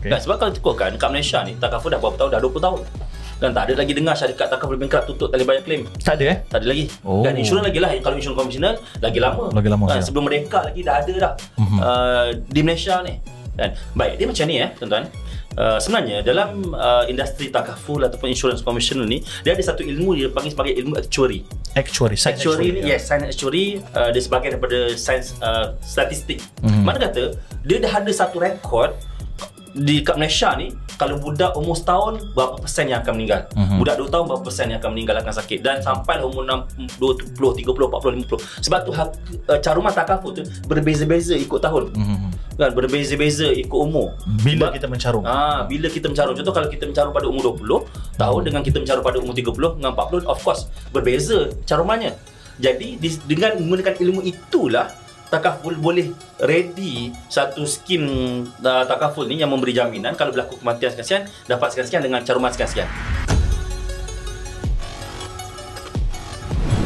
Okay. Dan sebab kalau tengok kan, kan kat Malaysia ni takaful dah berapa tahun dah 20 tahun. Dan tak ada lagi dengar syarikat takaful bankrupt tutup tak boleh bayar claim. Tak ada eh? Tak ada lagi. Oh. Dan insurans lagi lah kalau insurans konvensional lagi lama. Lagi lama. Kan, sebelum merdeka lagi dah ada dah uh, di Malaysia ni. Dan Baik, dia macam ni eh tuan-tuan. Uh, sebenarnya dalam uh, industri takaful ataupun insurance commissioner ni dia ada satu ilmu dia panggil sebagai ilmu actuary actuary science actuary, actuary ya. yes yeah. science actuary uh, dia sebagai daripada science uh, statistik mm-hmm. mana kata dia dah ada satu rekod di kat Malaysia ni kalau budak umur setahun berapa persen yang akan meninggal mm-hmm. budak 2 tahun berapa persen yang akan meninggal akan sakit dan sampai umur 6, 20, 30, 40, 50 sebab tu hak, tak eh, takaful tu berbeza-beza ikut tahun mm-hmm. kan berbeza-beza ikut umur bila sebab, kita mencarum ha, ah, bila kita mencarum contoh kalau kita mencarum pada umur 20 tahun mm-hmm. dengan kita mencarum pada umur 30 dengan 40 of course berbeza carumannya jadi dengan menggunakan ilmu itulah takaful boleh ready satu skim uh, takaful ni yang memberi jaminan kalau berlaku kematian sekian dapat sekian dengan cara sekian. sekian.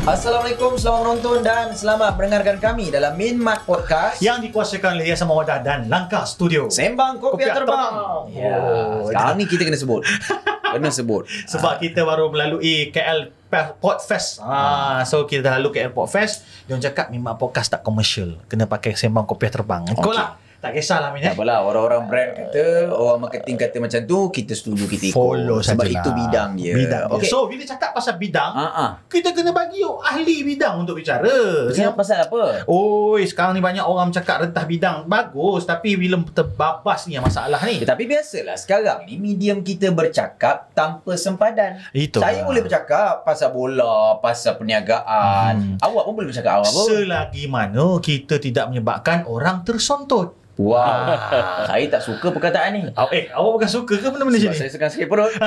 Assalamualaikum, selamat menonton dan selamat mendengarkan kami dalam Min Mat Podcast yang dikuasakan oleh Yasa Mawadah dan Langkah Studio. Sembang Kopi, kopi Terbang. Oh, ya, yeah. sekarang ni kita kena sebut. kena sebut. Sebab ha. kita baru melalui KL Port Fest. Ha. Ah, ah. ha. so kita lalu KL Port Fest. Jom cakap Min Mat Podcast tak komersial. Kena pakai Sembang Kopi Terbang. Okay. Kau lah tak kisahlah minat. Tak apalah orang-orang brand kata, orang marketing kata macam tu, kita setuju kita ikut. Follow sebab sajalah. itu bidang dia. Bidang Okay. So bila cakap pasal bidang, uh-huh. kita kena bagi oh, ahli bidang untuk bicara. Bicara ya? pasal apa? Oi, sekarang ni banyak orang cakap rentah bidang. Bagus tapi bila terbabas ni yang masalah ni. Ya, tapi biasalah sekarang ni medium kita bercakap tanpa sempadan. Itu. Saya boleh bercakap pasal bola, pasal perniagaan. Hmm. Awak pun boleh bercakap awak. apa Selagi mana kita tidak menyebabkan orang tersontot. Wah, saya tak suka perkataan ni. Eh, awak bukan suka ke benda-benda macam ni? Saya suka sikit perut.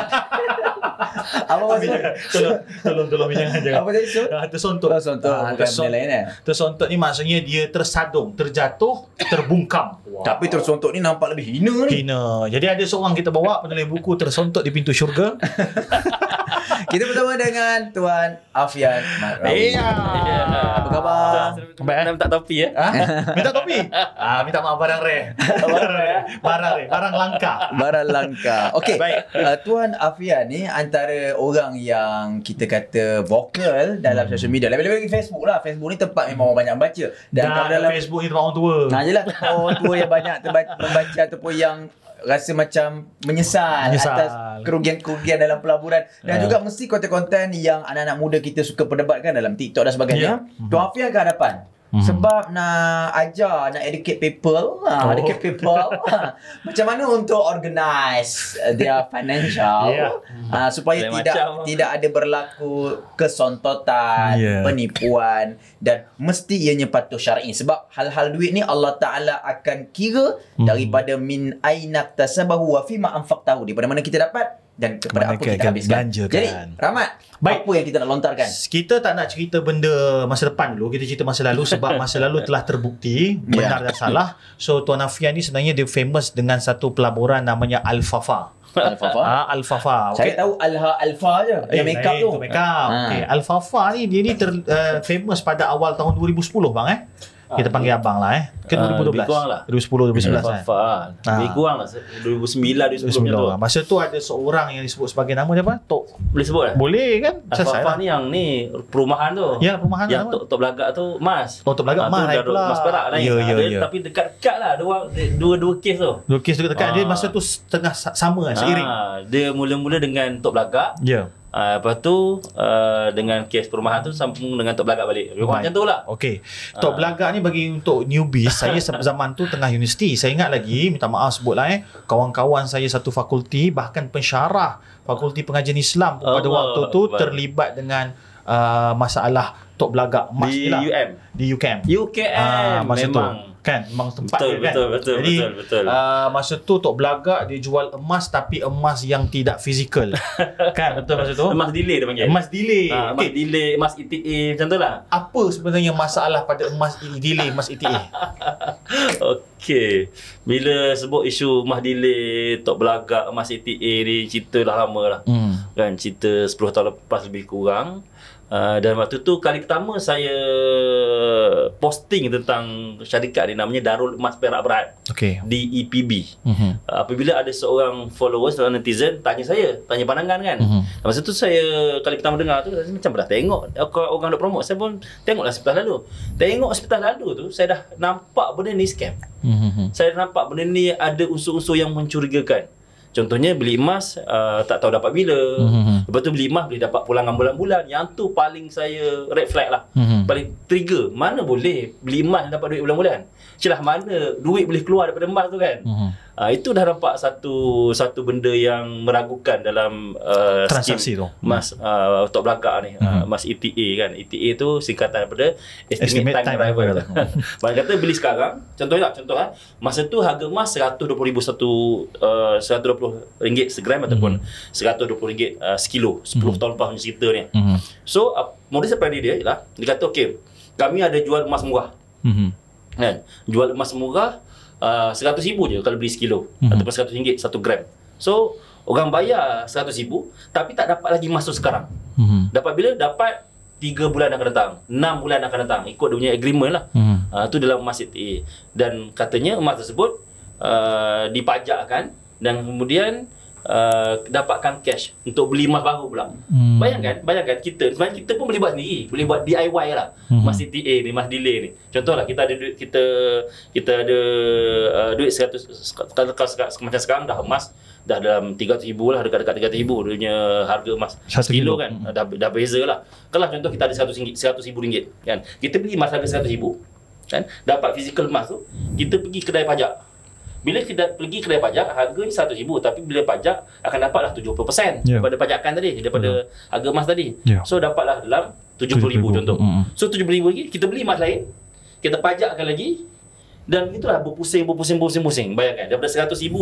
Apa maksud? Tolong, tolong, tolong. Jangan, jangan. Apa tadi? Tersontok. Tersontok. Tersontok. Ah, tersontok. Ah, tersontok ah, eh? ni maksudnya dia tersadung, terjatuh, terbungkam. Wow. Tapi tersontok ni nampak lebih hina ni. Hina. Jadi ada seorang kita bawa penulis buku tersontok di pintu syurga. Kita bertemu dengan Tuan Afian Marawi. Iya. Apa khabar? Baik. Minta topi ya. Minta topi? Ah, minta maaf barang re. Barang re. Barang langka. Barang langka. Okey. Baik. Uh, Tuan Afian ni antara orang yang kita kata vokal dalam hmm. social media. Lebih-lebih lagi Facebook lah. Facebook ni tempat memang orang banyak baca. Dan, Dan dalam Facebook ni tempat orang tua. Nah, jelah. Orang tua yang banyak membaca ataupun yang rasa macam menyesal, menyesal. atas kerugian-kerugian dalam pelaburan dan yeah. juga mesti konten-konten yang anak-anak muda kita suka perdebatkan dalam TikTok dan sebagainya. Yeah. Tu mm-hmm. Afia ke hadapan? Mm-hmm. Sebab nak ajar, nak educate people, ha, oh. educate people ha, macam mana untuk organize dia uh, financial yeah. Ha, uh, supaya Lain tidak macam. tidak ada berlaku kesontotan, yeah. penipuan dan mesti ianya patuh syar'i sebab hal-hal duit ni Allah Taala akan kira mm-hmm. daripada min aina tasabahu wa fima anfaqtahu daripada mana kita dapat dan kepada Mereka apa kita habiskan. Belanjakan. Jadi, Rahmat, Baik. apa yang kita nak lontarkan? Kita tak nak cerita benda masa depan dulu. Kita cerita masa lalu sebab masa lalu telah terbukti benar yeah. dan salah. So, Tuan Afian ni sebenarnya dia famous dengan satu pelaburan namanya Al-Fafa. Al-Fafa? Ha, al Okay. Saya tahu Al-Ha Al-Fa je. Eh, yang make up eh, tu. Make up. Ha. Ah. Okay. al ni dia ni ter, uh, famous pada awal tahun 2010 bang eh kita ah, panggil ya. abang lah eh. Ke 2012. 2010 2011 eh. eh. Ah. Lebih kurang lah. 2009 2010 punya tu. Masa tu ada seorang yang disebut sebagai nama dia apa? Tok. Boleh sebut tak? Eh? Boleh kan? Ah, Fafa lah. ni yang ni perumahan tu. Ya, perumahan yang tu. Yang Tok Belagak tu Mas. Oh, Tok Belagak Mas lain pula. Mas Perak lain. Ya, ya, ya. Tapi dekat-dekat lah dua, dua, dua kes tu. Dua kes tu dekat. Dia masa tu tengah sama lah, seiring. Dia mula-mula dengan Tok Belagak. Ya. Uh, lepas tu uh, dengan kes perumahan tu sambung dengan tok belagak balik. Right. Macam tu lah. Okay. Tok uh. Ah. belagak ni bagi untuk newbies. saya zaman tu tengah universiti. Saya ingat lagi, minta maaf sebut lah eh. Kawan-kawan saya satu fakulti, bahkan pensyarah fakulti pengajian Islam pada Allah. waktu tu terlibat dengan uh, masalah tok belagak di lah. di UKM UKM uh, masa memang tu kan memang tempat betul, dia kan betul betul jadi, betul betul jadi uh, masa tu tok belagak dia jual emas tapi emas yang tidak fizikal kan betul masa tu emas delay dia panggil emas delay ha, emas okay. delay emas ETA macam tu lah. apa sebenarnya masalah pada emas e delay emas ETA Okey, bila sebut isu emas delay tok belagak emas ETA ni cerita dah lama lah hmm. kan cerita 10 tahun lepas lebih kurang Uh, dan waktu tu kali pertama saya posting tentang syarikat ni namanya Darul Emas Perak Berhad okay. di EPB. Mm-hmm. Uh, apabila ada seorang followers seorang netizen tanya saya, tanya pandangan kan. Mm-hmm. Masa tu saya kali pertama dengar tu saya macam dah tengok orang nak promote saya pun tengoklah sebentar lalu. Tengok sebentar lalu tu saya dah nampak benda ni scam. Mm-hmm. Saya nampak benda ni ada unsur-unsur yang mencurigakan. Contohnya beli emas uh, tak tahu dapat bila. Mm-hmm. Lepas tu beli emas boleh dapat pulangan bulan-bulan. Yang tu paling saya red flag lah. Mm-hmm. Paling trigger. Mana boleh beli emas dapat duit bulan-bulan? Celah mana duit boleh keluar daripada emas tu kan? Mm-hmm uh, itu dah nampak satu satu benda yang meragukan dalam uh, transaksi tu mas uh, hmm. ah, top belakang ni hmm uh, mas ETA kan ETA tu singkatan daripada estimate, estimate time, time arrival banyak kata beli sekarang contohnya lah contoh lah masa tu harga emas 120000 satu uh, 120 ringgit segram ataupun mm-hmm. 120 ringgit uh, sekilo 10 hmm tahun lepas punya cerita ni hmm so uh, modus operandi dia ialah dia kata okey kami ada jual emas murah hmm kan jual emas murah 100 ah, ribu je kalau beli sekilo mm-hmm. ataupun seratus ringgit satu gram. So orang bayar 100 ribu tapi tak dapat lagi masuk sekarang. Mm-hmm. Dapat bila? Dapat tiga bulan akan datang, enam bulan akan datang ikut dia punya agreement lah. Mm-hmm. Uh, tu dalam emas ETA. Eh, dan katanya emas tersebut uh, dipajakkan dan kemudian uh, dapatkan cash untuk beli emas baru pula. Hmm. Bayangkan, bayangkan kita sebenarnya kita pun boleh buat sendiri, boleh buat DIY lah. Hmm. Emas hmm. CTA ni, emas delay ni. Contohlah kita ada duit kita kita ada uh, duit seratus. kalau sekarang, sekarang, sekarang, sekarang dah emas dah dalam tiga 300,000 lah dekat-dekat 300,000 dunia harga emas 1 kilo, kilo kan hmm. dah dah beza lah kalau contoh kita ada 100 ringgit 100,000 ringgit kan kita beli emas harga 100,000 kan dapat fizikal emas tu kita pergi kedai pajak bila kita pergi kedai pajak, harga ni RM100,000 tapi bila pajak akan dapatlah 70% yeah. daripada pajakan tadi, daripada yeah. harga emas tadi. Yeah. So dapatlah dalam RM70,000 contoh. Mm-hmm. So RM70,000 lagi, kita beli emas lain, kita pajakkan lagi dan itulah berpusing, berpusing, berpusing, berpusing. Bayangkan daripada RM100,000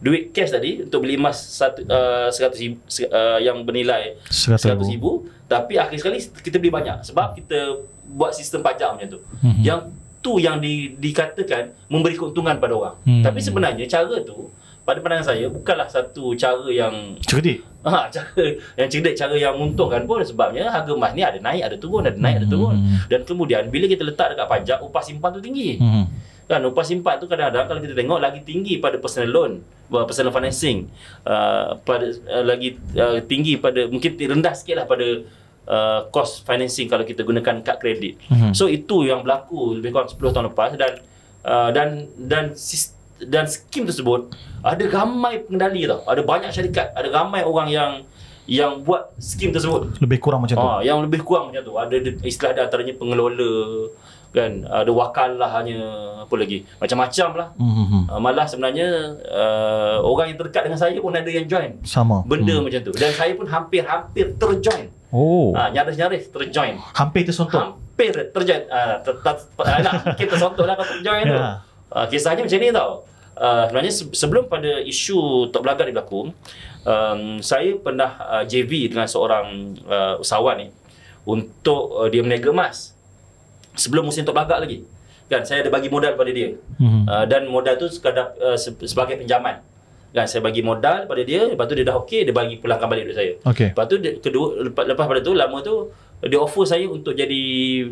duit cash tadi untuk beli emas satu, uh, 100, uh, yang bernilai RM100,000 tapi akhir sekali kita beli banyak sebab kita buat sistem pajak macam tu. Mm-hmm. Yang itu yang di, dikatakan memberi keuntungan pada orang. Hmm. Tapi sebenarnya cara tu pada pandangan saya bukanlah satu cara yang cerdik. Ha, cara yang cerdik, cara yang menguntungkan pun sebabnya harga emas ni ada naik, ada turun, ada naik, ada hmm. turun. Hmm. Dan kemudian bila kita letak dekat pajak, upah simpan tu tinggi. Hmm. Kan upah simpan tu kadang-kadang kalau kita tengok lagi tinggi pada personal loan, uh, personal financing, uh, pada uh, lagi uh, tinggi pada mungkin rendah sikitlah pada Uh, cost financing kalau kita gunakan kad kredit. Mm-hmm. So itu yang berlaku lebih kurang 10 tahun lepas dan uh, dan dan dan skim tersebut ada ramai pengendali tau. Ada banyak syarikat, ada ramai orang yang yang buat skim tersebut. Lebih kurang macam tu. Ah, yang lebih kurang macam tu. Ada istilah di antaranya pengelola kan ada wakalah hanya apa lagi macam-macam lah mm-hmm. malah sebenarnya uh, orang yang terdekat dengan saya pun ada yang join sama benda mm. macam tu dan saya pun hampir-hampir terjoin Oh. Ha, ah, nyaris-nyaris terjoin. Hampir tersontoh. Hampir terjoin. Ha, ter, ter, ter, nak, kita tersontoh lah kalau terjoin yeah. tu. Ha, kisahnya macam ni tau. Uh, sebenarnya sebelum pada isu Tok Belagak ni berlaku, um, saya pernah uh, JV dengan seorang uh, usahawan ni untuk uh, dia meniaga emas sebelum musim Tok Belagak lagi. Kan, saya ada bagi modal pada dia. Mm-hmm. Uh, dan modal tu sekadar, uh, sebagai pinjaman kan saya bagi modal pada dia lepas tu dia dah okey dia bagi pulangkan balik duit saya okay. lepas tu kedua lepas, lepas pada tu lama tu dia offer saya untuk jadi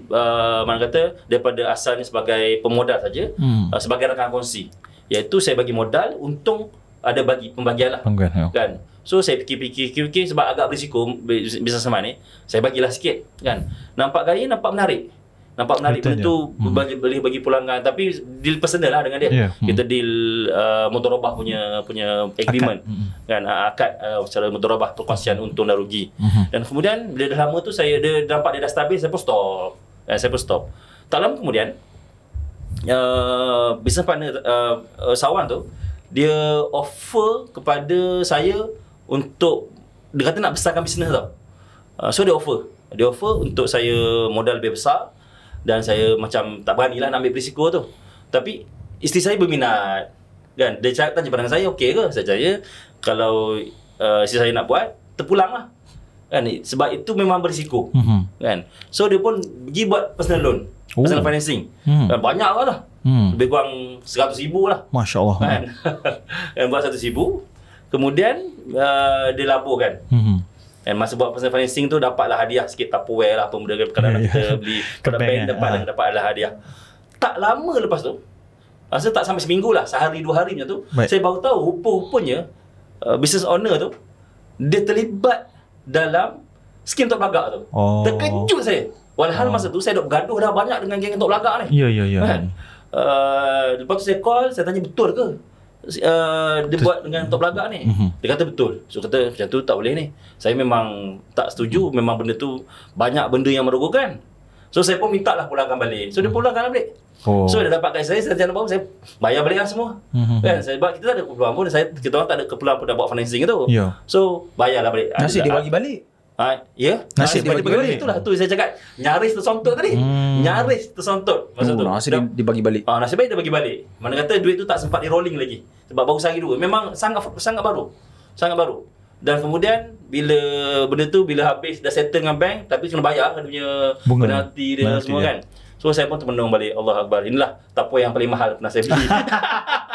uh, mana kata daripada asalnya sebagai pemodal saja hmm. uh, sebagai rakan kongsi iaitu saya bagi modal untung ada bagi pembagian lah Penggan, ya. kan so saya fikir-fikir okay, okay, sebab agak berisiko bisnes sama ni saya bagilah sikit kan nampak gaya nampak menarik nampak menarik benda tu hmm. bagi, boleh bagi pulangan tapi deal personal lah dengan dia yeah. hmm. kita deal uh, motorobah punya punya agreement akad. Hmm. kan uh, akad uh, secara motorobah perkongsian hmm. untung dan rugi hmm. dan kemudian bila dah lama tu saya dia nampak dia dah stabil saya pun stop uh, saya pun stop tak lama kemudian uh, business partner uh, uh, sawan tu dia offer kepada saya untuk dia kata nak besarkan bisnes tau uh, so dia offer dia offer untuk saya modal lebih besar dan saya hmm. macam tak berani lah nak ambil risiko tu Tapi isteri saya berminat Kan, dia cakap tanya pandangan saya, okey ke? Saya cakap, ya. kalau uh, isteri saya nak buat, terpulang lah Kan, sebab itu memang berisiko hmm Kan, so dia pun pergi buat personal loan oh. Personal financing mm. Kan, banyak lah lah mm. Lebih kurang RM100,000 lah Masya Allah Kan, kan buat RM100,000 Kemudian, uh, dia laporkan hmm And masa buat personal financing tu dapatlah hadiah sikit tupperware lah apa benda kan kalau ya. beli kat bank, depan eh. dapat ha. dapat adalah hadiah. Tak lama lepas tu masa tak sampai seminggu lah sehari dua hari macam tu Baik. saya baru tahu rupa-rupanya uh, business owner tu dia terlibat dalam skim top lagak tu. Oh. Terkejut saya. Walhal oh. masa tu saya dok gaduh dah banyak dengan geng-geng top lagak ni. Ya yeah, ya ya. Eh, eh, lepas tu saya call, saya tanya betul ke? uh, dia buat dengan top lagak ni. Mm-hmm. Dia kata betul. So kata macam tu tak boleh ni. Saya memang tak setuju mm-hmm. memang benda tu banyak benda yang merugikan. So saya pun minta lah pulangkan balik. So dia mhm. pulangkan lah balik. Oh. So dia dapat kat saya, saya jangan saya bayar balik lah semua. Mm-hmm. Kan? Sebab kita tak ada keperluan pun, saya, kita orang tak ada keperluan pun dah buat financing tu. Yeah. So bayar lah balik. Nasi dia bagi balik. Ha, ya. Nasib bagi balik. balik. Itulah tu saya cakap nyaris tersontot tadi. Hmm. Nyaris tersontot masa oh, tu. Nasib dia, dia bagi balik. Ah, nasib baik dia bagi balik. Mana kata duit tu tak sempat di rolling lagi. Sebab baru sehari dua. Memang sangat sangat baru. Sangat baru. Dan kemudian bila benda tu bila habis dah settle dengan bank tapi kena bayar kena punya Bunga. penalti dia Bunga. semua Bunga. kan. So saya pun termenung balik Allah Akbar. Inilah tapu yang paling mahal pernah saya beli.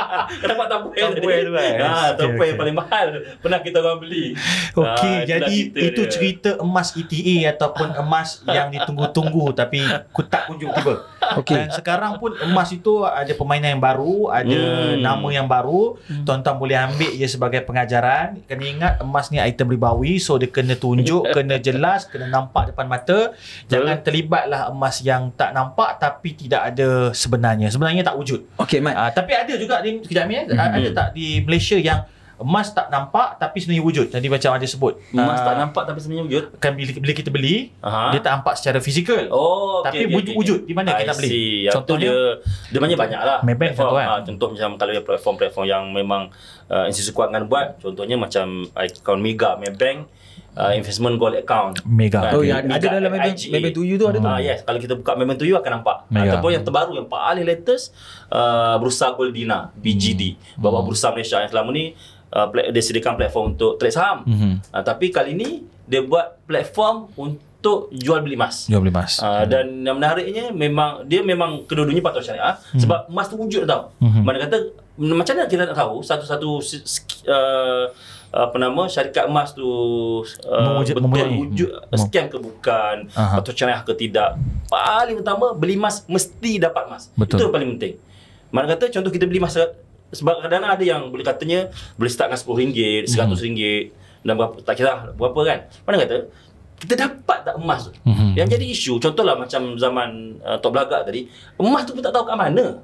Dapat tapuai tu kan ha, ah, Tapuai okay, paling mahal Pernah kita orang beli Okey ha, ah, jadi Itu dia. cerita emas ETA Ataupun emas Yang ditunggu-tunggu Tapi kutak kunjung tiba okay. dan sekarang pun emas itu ada permainan yang baru ada hmm. nama yang baru hmm. tuan-tuan boleh ambil ia sebagai pengajaran kena ingat emas ni item ribawi so dia kena tunjuk kena jelas kena nampak depan mata jangan hmm. terlibatlah emas yang tak nampak tapi tidak ada sebenarnya sebenarnya tak wujud okay, Mat. Uh, tapi ada juga di, sekejap ni eh, hmm. ada tak di Malaysia yang emas tak nampak tapi sebenarnya wujud. Jadi macam ada sebut. Emas uh, tak ah, nampak tapi sebenarnya wujud. Kan bila, bila kita beli, uh dia tak nampak secara fizikal. Oh, tapi okay, wujud, okay, wujud di mana I kita see. beli. Contohnya dia, dia banyak banyaklah. Maybank contoh kan. Ah, contoh macam kalau dia platform-platform yang memang uh, institusi kewangan buat, contohnya macam account Mega, Maybank, uh, investment gold account. Mega. Kan? Oh, ya, ada dalam Maybank, Maybank to you tu ada tu. Ah, uh, yes, kalau kita buka Maybank to you akan nampak. Mega. Ataupun yang terbaru yang paling latest uh, Bursa Goldina, BGD, hmm. bawah Bursa Malaysia yang selama ni uh, dia sediakan platform untuk trade saham. Mm-hmm. Uh, tapi kali ini dia buat platform untuk jual beli emas. Jual beli emas. Uh, mm-hmm. Dan yang menariknya memang dia memang kedudukannya patut syariah mm-hmm. sebab emas tu wujud tau. Mm-hmm. Mana kata macam mana kita nak tahu satu-satu uh, apa nama syarikat emas tu uh, betul wujud scam ke bukan Aha. atau cerah ke tidak paling utama beli emas mesti dapat emas Betul. itu paling penting mana kata contoh kita beli emas sebab kadang-kadang ada yang boleh katanya boleh start dengan RM10, RM100 hmm. dan berapa, tak kira berapa kan. Mana kata kita dapat tak emas tu? Hmm. Yang jadi isu, contohlah macam zaman uh, Top Belagak tadi, emas tu pun tak tahu kat mana.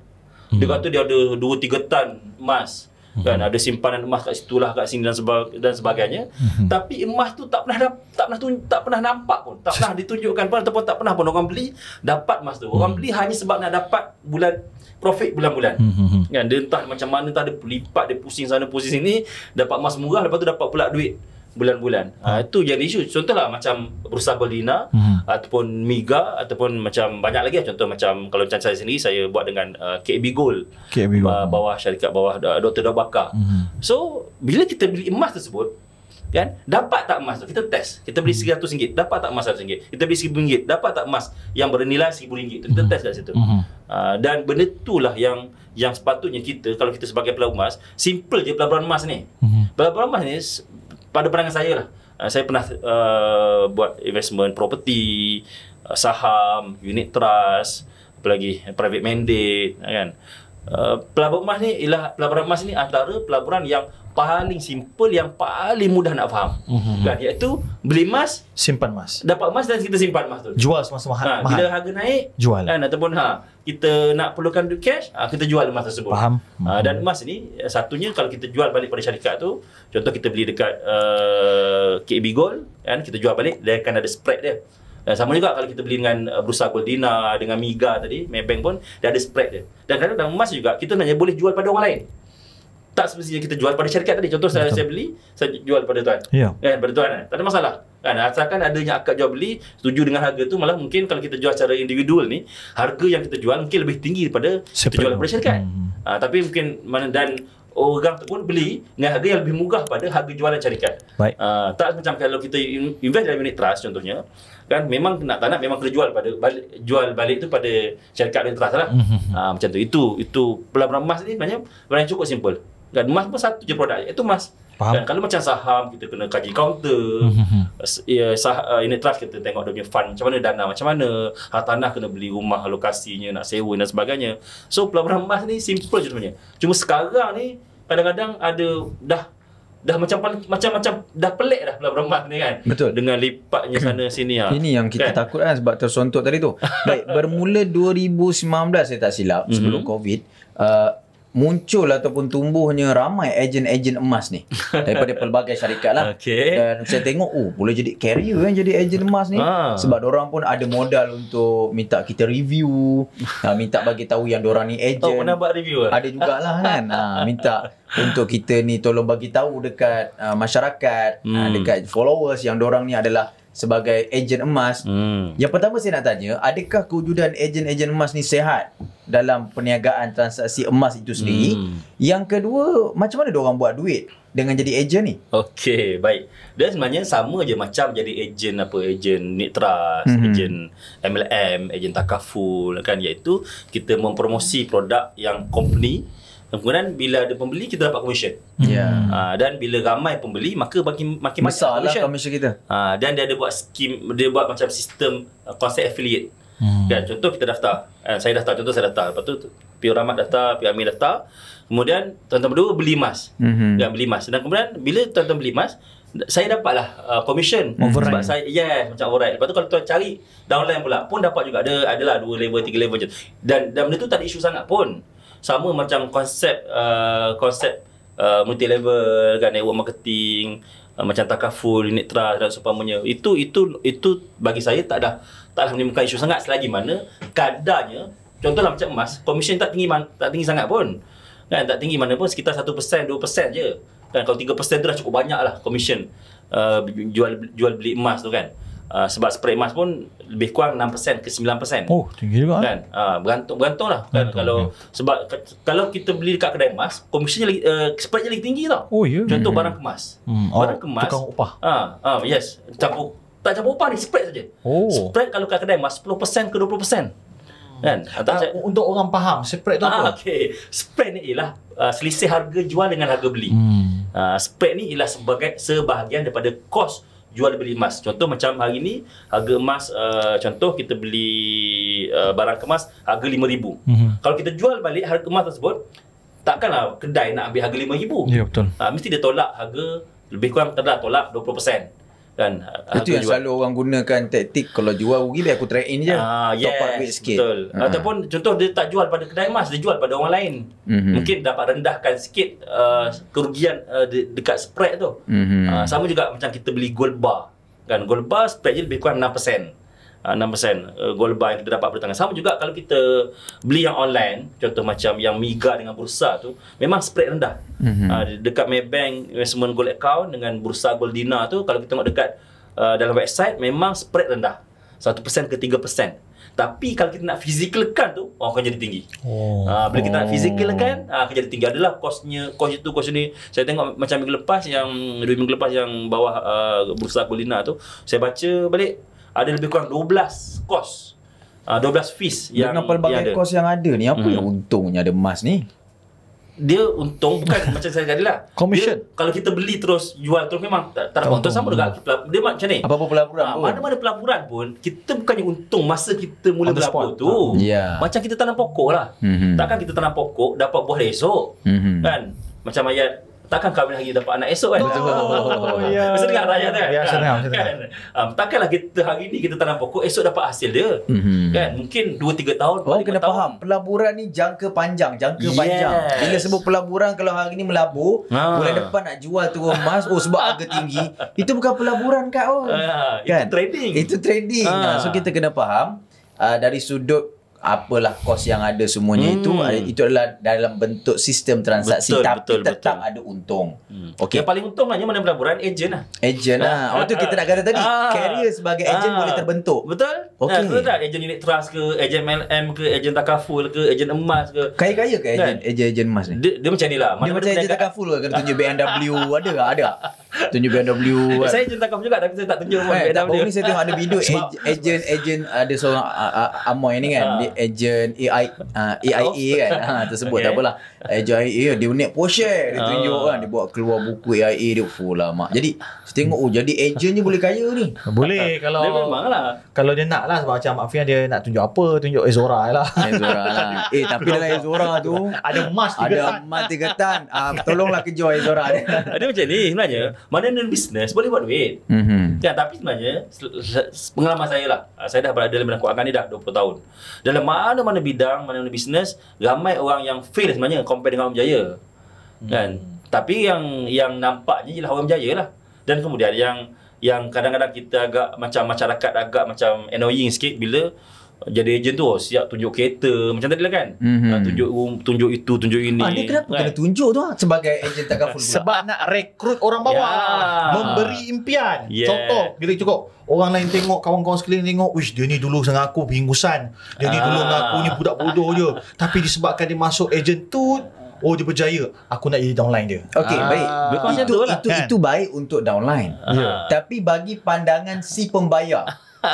Hmm. Dia kata dia ada 2-3 tan emas. Hmm. Kan, ada simpanan emas kat situ lah, kat sini dan, seba- dan sebagainya. Hmm. Tapi emas tu tak pernah dap- tak pernah tu- tak pernah nampak pun. Tak pernah ditunjukkan pun ataupun tak pernah pun orang beli dapat emas tu. Orang hmm. beli hanya sebab nak dapat bulan profit bulan-bulan. Mm-hmm. Kan dia entah macam mana entah dia lipat dia pusing sana pusing sini dapat mas murah lepas tu dapat pula duit bulan-bulan. Ha. Ha, itu jadi isu. Contohlah macam Bursa Berlina mm-hmm. ataupun Miga ataupun macam banyak lagi lah. contoh macam kalau macam saya sendiri saya buat dengan uh, KB Gold. KB Gold. Bawah syarikat bawah uh, Dr. Dabaka. Mm-hmm. So bila kita beli emas tersebut kan dapat tak emas kita test kita beli RM100 hmm. dapat tak emas RM100 kita beli RM1000 dapat tak emas yang bernilai RM1000 kita hmm. test kat situ hmm. uh, dan benda itulah yang yang sepatutnya kita kalau kita sebagai pelabur emas simple je pelaburan emas ni hmm. pelaburan emas ni pada pandangan saya lah uh, saya pernah uh, buat investment property uh, saham unit trust apalagi private mandate kan uh, pelaburan emas ni ialah pelaburan emas ni antara pelaburan yang paling simple yang paling mudah nak faham. Mm-hmm. Kan iaitu beli emas, simpan emas. Dapat emas dan kita simpan emas tu. Jual semasa mahal. Ha, bila harga naik, jual. Kan ataupun ha kita nak perlukan duit cash, ha, kita jual emas tersebut. Faham. Mm-hmm. Ha, mhm. dan emas ni satunya kalau kita jual balik pada syarikat tu, contoh kita beli dekat uh, eh, KB Gold kan kita jual balik dia akan ada spread dia. Dan ha, sama juga kalau kita beli dengan eh, Bursa Goldina, dengan Miga tadi, Maybank pun, dia ada spread dia. Dan kadang-kadang emas juga, kita hanya boleh jual pada orang lain tak semestinya kita jual pada syarikat tadi. Contoh saya, saya beli, saya jual kepada tuan. Ya. Yeah. Kan, pada tuan. Kan? Tak ada masalah. Kan, asalkan adanya akad jual beli, setuju dengan harga tu, malah mungkin kalau kita jual secara individual ni, harga yang kita jual mungkin lebih tinggi daripada Separate. kita jual kepada syarikat. Hmm. Uh, tapi mungkin, mana dan orang tu pun beli dengan harga yang lebih mudah pada harga jualan syarikat. Baik. Uh, tak macam kalau kita invest dalam unit trust contohnya, kan memang nak tak memang kena jual pada balik, jual balik tu pada syarikat unit trust lah. Mm-hmm. Uh, macam tu. Itu itu pelaburan emas ni banyak sebenarnya cukup simple. Dan emas pun satu je produk iaitu emas. Faham. Dan kalau macam saham kita kena kaji kaunter. Mm-hmm. ya sah uh, unit trust kita tengok dia punya fund macam mana dana macam mana. Hartanah kena beli rumah lokasinya nak sewa dan sebagainya. So pelaburan emas ni simple je sebenarnya. Cuma sekarang ni kadang-kadang ada dah dah macam macam macam dah pelik dah pelaburan emas ni kan betul dengan lipatnya sana sini ah ini yang kita kan? takut kan sebab tersontok tadi tu baik bermula 2019 saya tak silap mm-hmm. sebelum covid uh, muncul ataupun tumbuhnya ramai ejen-ejen emas ni daripada pelbagai syarikat lah okay. dan saya tengok oh boleh jadi carrier yang jadi ejen emas ni ah. sebab orang pun ada modal untuk minta kita review ha, minta bagi tahu yang orang ni ejen oh, pernah buat review kan? ada jugalah kan ha, minta untuk kita ni tolong bagi tahu dekat uh, masyarakat hmm. dekat followers yang orang ni adalah sebagai ejen emas. Hmm. Yang pertama saya nak tanya, adakah kewujudan ejen-ejen emas ni sehat dalam perniagaan transaksi emas itu sendiri? Hmm. Yang kedua, macam mana orang buat duit dengan jadi ejen ni? Okey, baik. Dan sebenarnya sama je macam jadi ejen apa, ejen Nitra, hmm. ejen MLM, ejen Takaful kan iaitu kita mempromosi produk yang company Kemudian bila ada pembeli kita dapat komisen. Hmm. Yeah. Ha, uh, dan bila ramai pembeli maka bagi makin besar lah commission. commission kita. Uh, dan dia ada buat skim dia buat macam sistem uh, konsep affiliate. Hmm. Dan contoh kita daftar. Uh, saya daftar contoh saya daftar. Lepas tu Pio Ramad daftar, Pio Amir daftar. Kemudian tuan-tuan berdua beli emas. Mm-hmm. beli emas. Dan kemudian bila tuan-tuan beli emas saya dapatlah uh, commission override. sebab saya yes macam override lepas tu kalau tuan cari downline pula pun dapat juga ada adalah dua level tiga level je dan dan benda tu tak ada isu sangat pun sama macam konsep uh, konsep uh, multi level kan network marketing uh, macam takaful unit trust dan sepamanya itu itu itu bagi saya tak ada, tak ada menimbulkan isu sangat selagi mana kadarnya contohlah macam emas komisen tak tinggi man, tak tinggi sangat pun kan tak tinggi mana pun sekitar 1% 2% je dan kalau 3% tu dah cukup banyak lah komisen uh, jual jual beli emas tu kan Uh, sebab spread emas pun lebih kurang 6% ke 9%. Oh, tinggi juga. Eh? Kan? Uh, bergantung, bergantung lah. Kan? kalau okay. Ya. Sebab kalau kita beli dekat kedai emas, komisinya lagi, uh, eh, spreadnya lagi tinggi tau. Oh, yeah. Contoh yeah. Hmm. barang kemas. Hmm. barang oh, kemas. Tukang upah. Uh, uh, yes. Campur, tak campur upah ni, spread saja. Oh. Spread kalau kat kedai emas, 10% ke 20%. Kan? Hmm. Kan? Atau uh, untuk orang faham, spread tu uh, apa? Okay. Spread ni ialah uh, selisih harga jual dengan harga beli. Hmm. Uh, spread ni ialah sebagai sebahagian daripada kos jual beli emas. Contoh macam hari ni harga emas uh, contoh kita beli uh, barang kemas harga 5000. Mm-hmm. Kalau kita jual balik harga emas tersebut takkanlah kedai nak ambil harga 5000. Ya yeah, betul. Uh, mesti dia tolak harga lebih kurang telah tolak 20% kan itu yang juga. selalu orang gunakan taktik kalau jual rugi biar aku track in je ah, top up sikit betul. Ah. ataupun contoh dia tak jual pada kedai emas dia jual pada orang lain mm-hmm. mungkin dapat rendahkan sikit uh, kerugian uh, de- dekat spread tu mm-hmm. uh, sama juga macam kita beli gold bar kan gold bar spread je lebih kurang 6% 6% uh, ah, eh, gold bar yang kita dapat pada tangan. Sama juga kalau kita beli yang online, contoh macam yang Miga dengan bursa tu, memang spread rendah. Mm-hmm. Uh, dekat Maybank Investment Gold Account dengan bursa Goldina tu, kalau kita tengok dekat uh, dalam website, memang spread rendah. 1% ke 3%. Tapi kalau kita nak fizikalkan tu, oh, akan jadi tinggi. Oh. Ha, bila kita nak fizikalkan, oh. akan jadi tinggi. Adalah kosnya, kos itu, kos ini. Saya tengok macam minggu lepas yang, dua minggu lepas yang bawah uh, bursa Kulina tu, saya baca balik, ada lebih kurang 12 kos. Uh, ah, 12 fees yang dengan pelbagai dia kos yang ada ni apa hmm. yang untungnya ada emas ni dia untung bukan macam saya tadi lah commission dia, kalau kita beli terus jual terus memang tak, tak untung sama juga dia macam ni apa-apa pelaburan uh, pun mana-mana pelaburan pun kita bukannya untung masa kita mula berlabur tu yeah. macam kita tanam pokok lah mm-hmm. takkan kita tanam pokok dapat buah esok mm-hmm. kan macam ayat takkan kami lagi dapat anak esok kan? Betul. Oh, ya. Mesti dengar rakyat kan? Ya, kan? senang. Kan? Um, takkanlah kita hari ni kita tanam pokok, esok dapat hasil dia. Mm-hmm. Kan? Mungkin 2-3 tahun. Oh, kena tahun. faham. Pelaburan ni jangka panjang. Jangka yes. panjang. Bila sebut pelaburan, kalau hari ni melabur, ha. bulan depan nak jual tu emas, oh sebab harga tinggi. itu bukan pelaburan, Kak. Oh. Ha, itu kan? trading. Itu trading. Ha. Ha. So, kita kena faham. Uh, dari sudut apalah kos yang ada semuanya hmm. itu itu adalah dalam bentuk sistem transaksi betul, tapi betul, tetap betul. ada untung. Hmm. Okay. Yang paling untung hanya mana pelaburan ejen lah. Ejen lah. Ah. Waktu ah. kita nak kata tadi ah. carrier sebagai ejen ah. boleh terbentuk. Betul? Okay. Nah, betul tak? Ejen unit trust ke, ejen MLM ke, ejen takaful ke, ejen emas ke. Kaya-kaya ke ejen, kan? ejen, ejen emas ni? Dia, dia macam ni lah. mana Dia macam ejen takaful ke? Kena tunjuk BMW ada tak? Ada. Tunjuk BMW. Eh, kan? Saya ejen takaful juga tapi saya tak tunjuk. Eh, BMW. Tak, ni saya tengok ada video ejen, ejen, ada seorang ah, ah, Amoy ni kan. Ah agent AI uh, AIA kan ha, tersebut okay. tak apalah Ejah eh, AIA ya, dia punya Porsche dia ah. tunjuk kan dia buat keluar buku AIA dia full lah mak. Jadi saya tengok oh jadi agent ni boleh kaya ni. Boleh kalau dia memang Kalau dia nak lah sebab macam mafia dia nak tunjuk apa tunjuk Ezora lah. Eh, Ezora lah. Eh tapi dalam Ezora tu ada emas tiga ada emas tiga tan. Ah tolonglah kejar Ezora ni. Dia macam ni sebenarnya mana dalam bisnes boleh buat duit. Mhm. Ya, tapi sebenarnya pengalaman saya lah. Ah, saya dah berada dalam bidang kewangan ni dah 20 tahun. Dalam mana-mana bidang mana-mana bisnes ramai orang yang fail lah sebenarnya compare dengan orang berjaya hmm. kan tapi yang yang nampaknya ialah orang berjaya lah dan kemudian yang yang kadang-kadang kita agak macam masyarakat agak macam annoying sikit bila jadi ejen tu oh, siap tunjuk kereta macam tadi lah kan mm-hmm. tunjuk tunjuk itu tunjuk ini ah, dia kenapa kan? kena tunjuk tu ah, sebagai ejen takkan full sebab nak rekrut orang bawah yeah. memberi impian yeah. contoh kita cukup orang lain tengok kawan-kawan sekalian tengok wish dia ni dulu dengan aku bingusan. dia ni ah. dulu dengan aku ni budak bodoh je tapi disebabkan dia masuk ejen tu Oh dia berjaya Aku nak jadi downline dia Okay Aa, ah. baik itu, itu, lah, itu, kan? itu baik untuk downline yeah. Tapi bagi pandangan si pembayar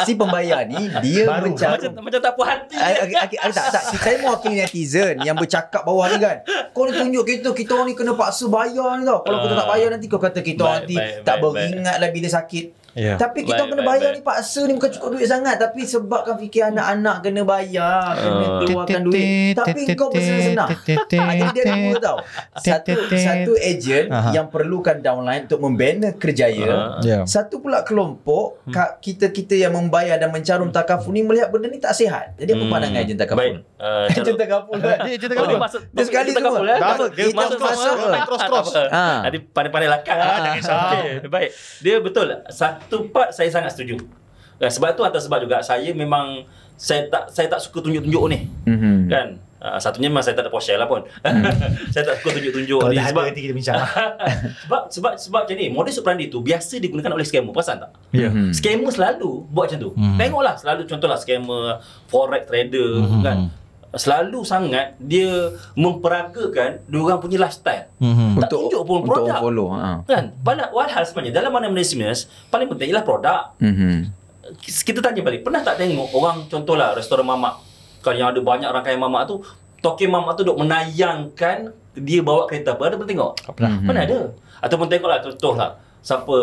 si pembayar ni dia Baru. mencari macam, macam tak puas hati eh, okay, okay, okay, tak, tak. saya mewakili netizen yang bercakap bawah ni kan kau ni tunjuk kita kita ni kena paksa bayar ni tau kalau uh, ah. kita tak bayar nanti kau kata kita baik, nanti tak baik, beringat baik. lah bila sakit Yeah. Tapi kita baik, kena bayar baik, ni paksa ni bukan cukup duit sangat tapi sebabkan fikir anak-anak kena bayar uh. kena keluarkan duit tapi kau bersenang-senang. Jadi dia nak tahu. Satu satu ejen uh-huh. yang perlukan downline untuk membina kerjaya. Uh-huh. Ah. Yeah. Satu pula kelompok hmm. kita-kita yang membayar dan mencarum takaful ni melihat benda ni tak sihat. Jadi apa hmm. pandangan ejen takaful? Baik. Uh, eh, cinta couple Dia cinta lah. couple. Oh, lah. Dia masuk. Dia sekali cinta couple. Tak apa. Dia masuk ah. Nanti pandai-pandai lakang. Ha. Lah. Ah. Ah. Baik. Dia betul. Satu part saya sangat setuju. Eh, sebab tu atas sebab juga saya memang saya tak saya tak suka tunjuk-tunjuk ni. Mhm. Kan? satunya memang saya tak ada Porsche lah pun. Hmm. saya tak suka tunjuk-tunjuk. Kalau dah sebab, ada nanti kita bincang. sebab, sebab, sebab macam ni, modus operandi tu biasa digunakan oleh scammer. Perasan tak? Ya. Hmm. selalu buat macam tu. Hmm. Tengoklah selalu contohlah scammer, forex trader kan selalu sangat dia memperagakan diorang punya lifestyle. Mm-hmm. Tak tunjuk pun produk. Untuk follow. Ha. Kan? Banyak, walhal sebenarnya dalam mana business, paling penting ialah produk. Mm-hmm. Kita tanya balik, pernah tak tengok orang contohlah restoran mamak. Kalau yang ada banyak rangkaian mamak tu, token mamak tu duk menayangkan dia bawa kereta apa. Ada pernah tengok? Tak pernah. Mana ada? Mhm. Ataupun tengoklah contohlah siapa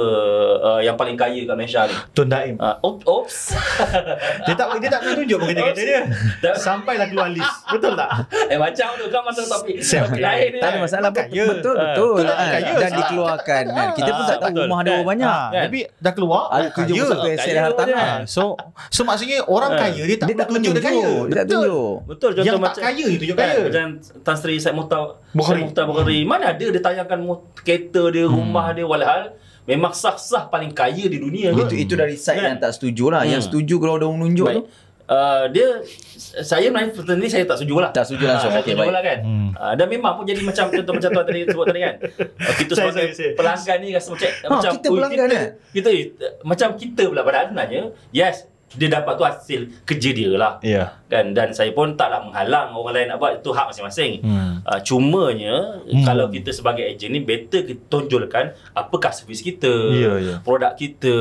uh, yang paling kaya kat Malaysia ni? Tun Daim. Uh, ah, oops. dia tak dia tak tunjuk pun kata-kata dia. Da- Sampailah keluar list. Betul tak? Eh macam tu kan masa tapi Siap, tapi lain Tak ada masalah ya. betul ah. betul. betul, betul, betul kan, kan, kaya, dan dikeluarkan. Kan, kan. Kita pun tak tahu rumah ada kan. banyak. Kan. Tapi dah keluar ada tunjuk pasal hartanah. Kan. So so maksudnya orang kaya dia tak tunjuk dia kaya. Dia tak tunjuk. Betul contoh macam yang tak kaya itu tunjuk eh, kaya. Dan Tan Sri Said Mohtar Bukhari. Mana ada dia tayangkan kereta dia, hmm. rumah dia walhal memang sah-sah paling kaya di dunia hmm. itu kan? itu dari side kan? yang tak setuju lah hmm. yang setuju kalau dia menunjuk tu uh, dia saya main pertandingan ini saya tak setuju lah tak setuju langsung ha, okay, baik. lah kan hmm. uh, dan memang pun jadi macam contoh macam tuan tadi sebut tadi kan uh, kita saya, sebagai saya, saya. pelanggan ni rasa macam, ha, macam kita pelanggan kita, kita, eh? kita, kita, macam kita pula pada sebenarnya yes dia dapat tu hasil kerja dia lah yeah. kan dan saya pun tak nak menghalang orang lain nak buat itu hak masing-masing hmm. uh, cumanya hmm. kalau kita sebagai agent ni better kita tonjolkan apakah servis kita yeah, yeah. produk kita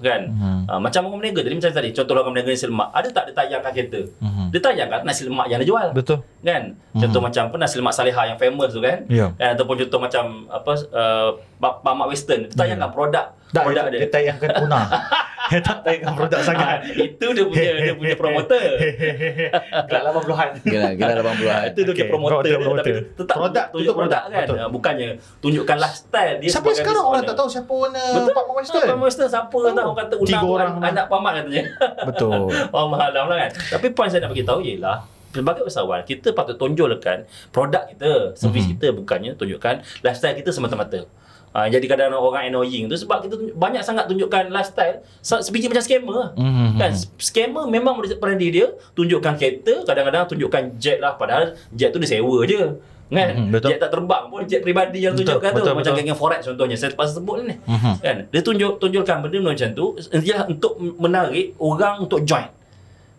kan hmm. uh, macam orang berniaga tadi macam tadi contoh orang berniaga nasi lemak ada tak dia tayangkan kereta hmm. dia tayangkan nasi lemak yang dia jual betul kan contoh hmm. macam pun nasi lemak salihah yang famous tu kan yeah. kan ataupun contoh macam apa uh, bapak mak western dia tayangkan yeah. produk tak, produk dia dia tayangkan tuna dia tak tayangkan produk sangat ah, itu dia punya dia punya promoter gelap 80-an gelap 80-an itu dia okay. promoter, tetap produk tunjuk produk, kan bukannya tunjukkan lifestyle dia sampai sekarang orang tak tahu siapa owner betul? Pak Mak Western ha, Pak Mak Western siapa oh. tahu kata unang orang anak, lah. anak Pak Mak katanya betul Orang mahal Adam lah kan tapi point saya nak bagi beritahu ialah sebagai usahawan kita patut tonjolkan produk kita servis mm-hmm. kita bukannya tunjukkan lifestyle kita semata-mata Ha, jadi kadang-kadang orang annoying tu sebab kita tunjuk, banyak sangat tunjukkan lifestyle sebiji macam scammer lah. Mm-hmm. Kan? Hmm. Scammer memang berdasarkan dia, tunjukkan kereta, kadang-kadang tunjukkan jet lah padahal jet tu dia sewa je. Kan? Mm-hmm, jet tak terbang pun jet peribadi yang tunjukkan betul, tu. Betul, macam betul. forex contohnya. Saya pas sebut ni. Mm-hmm. Kan? Dia tunjuk, tunjukkan benda macam tu ialah untuk menarik orang untuk join.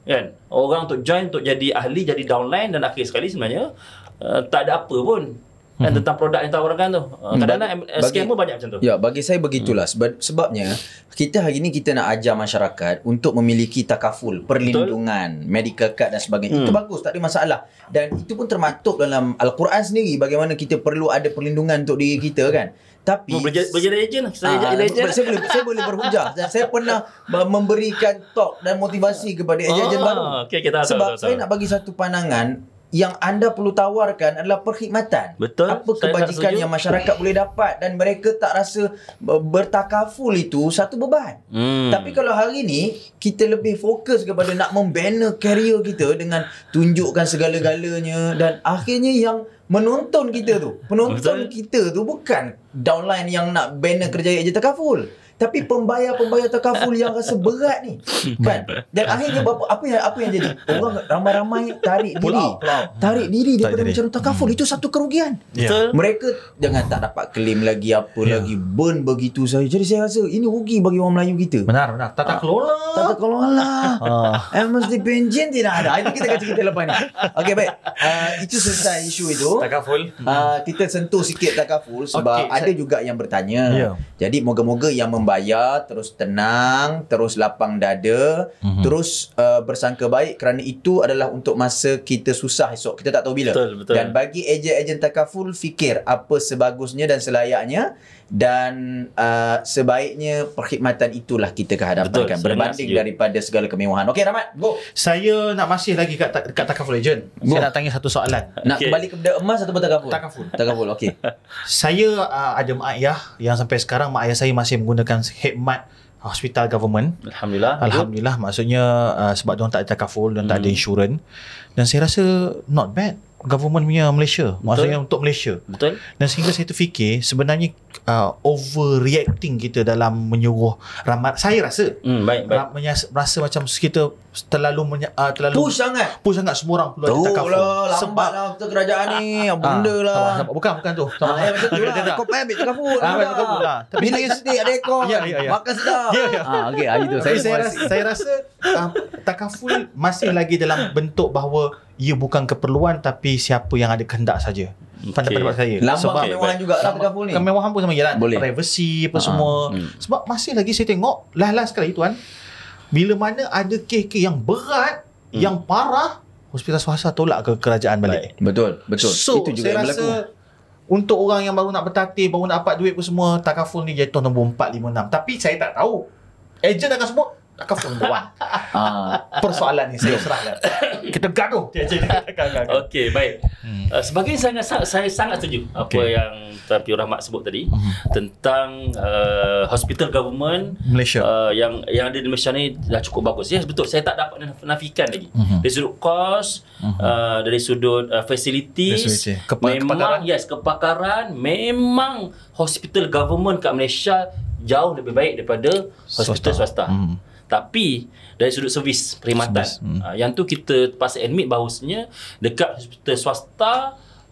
Kan? Orang untuk join, untuk jadi ahli, jadi downline dan akhir sekali sebenarnya uh, tak ada apa pun. Mm-hmm. Tentang produk yang tawarkan tu. Ah, hmm. Kadang-kadang mm-hmm. banyak macam tu. Ya, bagi saya begitulah. Sebab, sebabnya, kita hari ni kita nak ajar masyarakat untuk memiliki takaful, perlindungan, Betul? medical card dan sebagainya. Mm. Itu hmm. bagus, tak ada masalah. Dan itu pun termaktub dalam Al-Quran sendiri bagaimana kita perlu ada perlindungan untuk diri kita kan. Tapi boleh lah. ah, saya boleh Saya boleh berhujah. Saya pernah memberikan talk dan motivasi kepada agent-agent ah, oh, baru. Okay, kita sebab tahu, tahu, tahu. saya nak bagi satu pandangan yang anda perlu tawarkan adalah perkhidmatan. Betul. Apa kebajikan yang masyarakat boleh dapat dan mereka tak rasa e, bertakaful itu satu beban. Hmm. Tapi kalau hari ini kita lebih fokus kepada nak membina karier kita dengan tunjukkan segala-galanya dan akhirnya yang menonton kita tu, penonton Betul. kita tu bukan downline yang nak bina kerjaya je takaful tapi pembayar-pembayar takaful yang rasa berat ni kan dan akhirnya apa, apa yang apa yang jadi orang ramai-ramai tarik diri tarik diri daripada mencari takaful hmm. itu satu kerugian yeah. mereka jangan tak dapat claim lagi apa yeah. lagi burn begitu saja jadi saya rasa ini rugi bagi orang Melayu kita benar benar tata kelola tata kelola ah. MSD Benjen tidak ada itu kita akan cerita lepas ni Okay baik uh, itu selesai isu itu takaful uh, kita sentuh sikit takaful sebab okay. ada juga yang bertanya yeah. jadi moga-moga yang mem- membayar, terus tenang, terus lapang dada, mm-hmm. terus uh, bersangka baik kerana itu adalah untuk masa kita susah esok. Kita tak tahu bila. Betul, betul. Dan bagi ejen-ejen takaful fikir apa sebagusnya dan selayaknya dan uh, sebaiknya perkhidmatan itulah kita kehadapkan berbanding ya. daripada segala kemewahan. Okey Ramad, go. Saya nak masih lagi kat kat Takaful Legend. Go. Saya nak tanya satu soalan. Okay. Nak kembali kepada emas atau Takaful? Takaful. Takaful, okey. saya uh, ada mak ayah yang sampai sekarang mak ayah saya masih menggunakan khidmat hospital government. Alhamdulillah. Ya. Alhamdulillah, maksudnya uh, sebab dia tak ada takaful dan hmm. tak ada hmm. insurans. Dan saya rasa not bad government punya Malaysia betul. maksudnya untuk Malaysia betul dan sehingga saya terfikir sebenarnya uh, overreacting kita dalam menyuruh ramai saya rasa mm, baik, baik. rasa macam kita terlalu menye, uh, ah, terlalu push sangat push sangat semua orang keluar tak kau lah, sebab lah kerajaan ni ah, benda ah, lah sabar, bukan bukan tu sama ah, ya, macam tu lah kau pay ambil kau pun ah, lah. tapi ni sedih ada kau ya, ya, ya. makan sedap ya, ya. ah, okay, itu. saya, saya, rasa, saya rasa takaful masih lagi dalam bentuk bahawa ia bukan keperluan tapi siapa yang ada kehendak saja Pandai okay. pendapat saya Lambang sebab kemewahan juga lah takaful ni kemewahan pun sama jelah privacy apa ah, semua hmm. sebab masih lagi saya tengok last-last kali tuan bila mana ada kes-kes yang berat hmm. yang parah hospital swasta tolak ke kerajaan balik right. betul betul so, itu juga saya yang berlaku untuk orang yang baru nak bertatih baru nak dapat duit pun semua takaful ni jatuh nombor 4 5 6 tapi saya tak tahu ejen akan sebut Aku phone buat. Ah. persoalan ni saya serah Kita gaduh. Okey, baik. Hmm. Uh, sebagai saya saya sangat setuju okay. apa yang Tuan Pio Rahmat sebut tadi hmm. tentang uh, hospital government Malaysia uh, yang yang ada di Malaysia ni dah cukup bagus. Ya, betul. Saya tak dapat nafikan lagi. Hmm. Dari sudut kos, hmm. uh, dari sudut uh, facilities, Kep- memang, kepakaran. yes, kepakaran memang hospital government kat Malaysia jauh lebih baik daripada hospital swasta. swasta. Hmm tapi dari sudut servis perkhidmatan hmm. uh, yang tu kita terpaksa admit bahawasanya dekat hospital swasta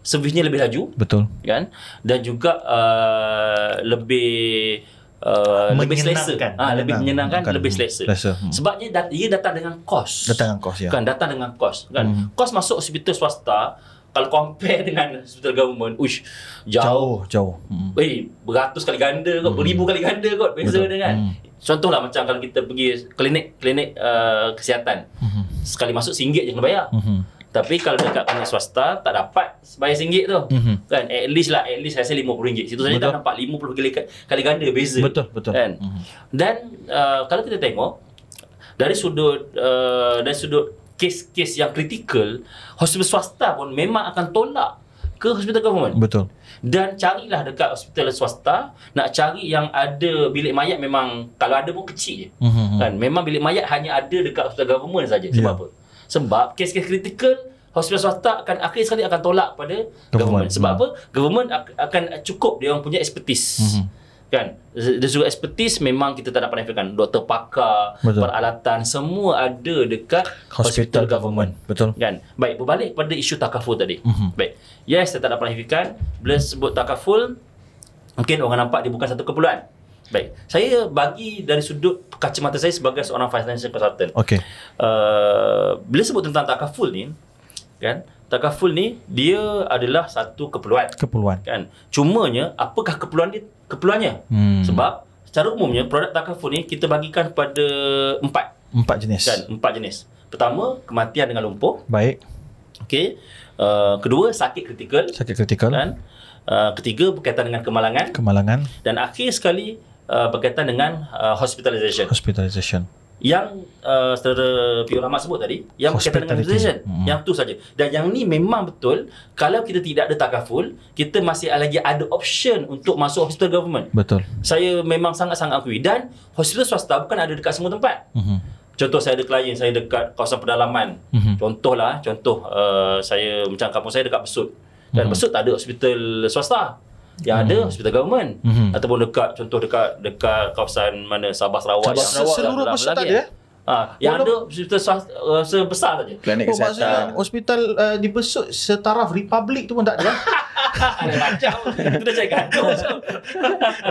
servisnya lebih laju betul kan dan juga uh, lebih uh, lebih selesa kan ha, lebih menyenangkan kan. lebih selesa, selesa. Hmm. sebabnya dat- ia datang dengan kos datang dengan kos ya kan datang dengan kos kan hmm. kos masuk hospital swasta kalau compare dengan hospital government ush jauh jauh, jauh. Hmm. eh beratus kali ganda kot hmm. beribu kali ganda kot beza dengan contohlah macam kalau kita pergi klinik klinik uh, kesihatan mm-hmm. sekali masuk RM1 je kena bayar mm-hmm. Tapi kalau dekat klinik swasta tak dapat bayar RM1 tu. Mm-hmm. Kan at least lah at least saya RM50. Situ saja dah nampak 50 kali kali ganda beza. Betul betul. Kan. Mhm. Dan mm-hmm. uh, kalau kita tengok dari sudut uh, dari sudut kes-kes yang kritikal hospital swasta pun memang akan tolak ke hospital government. Betul dan carilah dekat hospital swasta nak cari yang ada bilik mayat memang kalau ada pun kecil je mm-hmm. kan memang bilik mayat hanya ada dekat hospital government saja sebab yeah. apa sebab kes-kes kritikal hospital swasta akan akhir sekali akan tolak pada government, government. sebab mm-hmm. apa government akan cukup dia orang punya expertise mm-hmm kan dari segi expertise memang kita tak dapat nafikan doktor pakar betul. peralatan semua ada dekat hospital, hospital government. government betul kan baik berbalik pada isu takaful tadi mm-hmm. baik yes saya tak dapat nafikan bila sebut takaful mungkin orang nampak dia bukan satu keperluan baik saya bagi dari sudut kacamata saya sebagai seorang financial consultant okey uh, bila sebut tentang takaful ni kan takaful ni dia adalah satu keperluan keperluan kan cumanya apakah keperluan dia keperluannya. Hmm. Sebab secara umumnya produk takaful ni kita bagikan kepada empat. Empat jenis. Kan? Empat jenis. Pertama, kematian dengan lumpuh. Baik. Okey. Uh, kedua, sakit kritikal. Sakit kritikal. Dan uh, ketiga, berkaitan dengan kemalangan. Kemalangan. Dan akhir sekali, uh, berkaitan dengan uh, Hospitalisation. Hospitalization yang uh, saudara Pio Rahmat sebut tadi yang berkaitan dengan nutrition hmm. yang tu saja dan yang ni memang betul kalau kita tidak ada takaful kita masih lagi ada option untuk masuk hospital government betul saya memang sangat-sangat akui dan hospital swasta bukan ada dekat semua tempat hmm. contoh saya ada klien saya dekat kawasan pedalaman hmm. contohlah contoh uh, saya macam kampung saya dekat Besut dan hmm. Besut tak ada hospital swasta yang hmm. ada hospital government hmm. ataupun dekat contoh dekat dekat kawasan mana Sabah Sarawak Sabah, yang Sarawak lah, lah. seluruh pasal tak ada eh? Ha, yang ada hospital swasta, uh, eh, sebesar saja. Klinik oh, kesihatan. Oh, maksudnya hospital uh, eh, di Besut setaraf Republik tu pun tak ada. Lah. ada macam. Itu dah cakap gantung.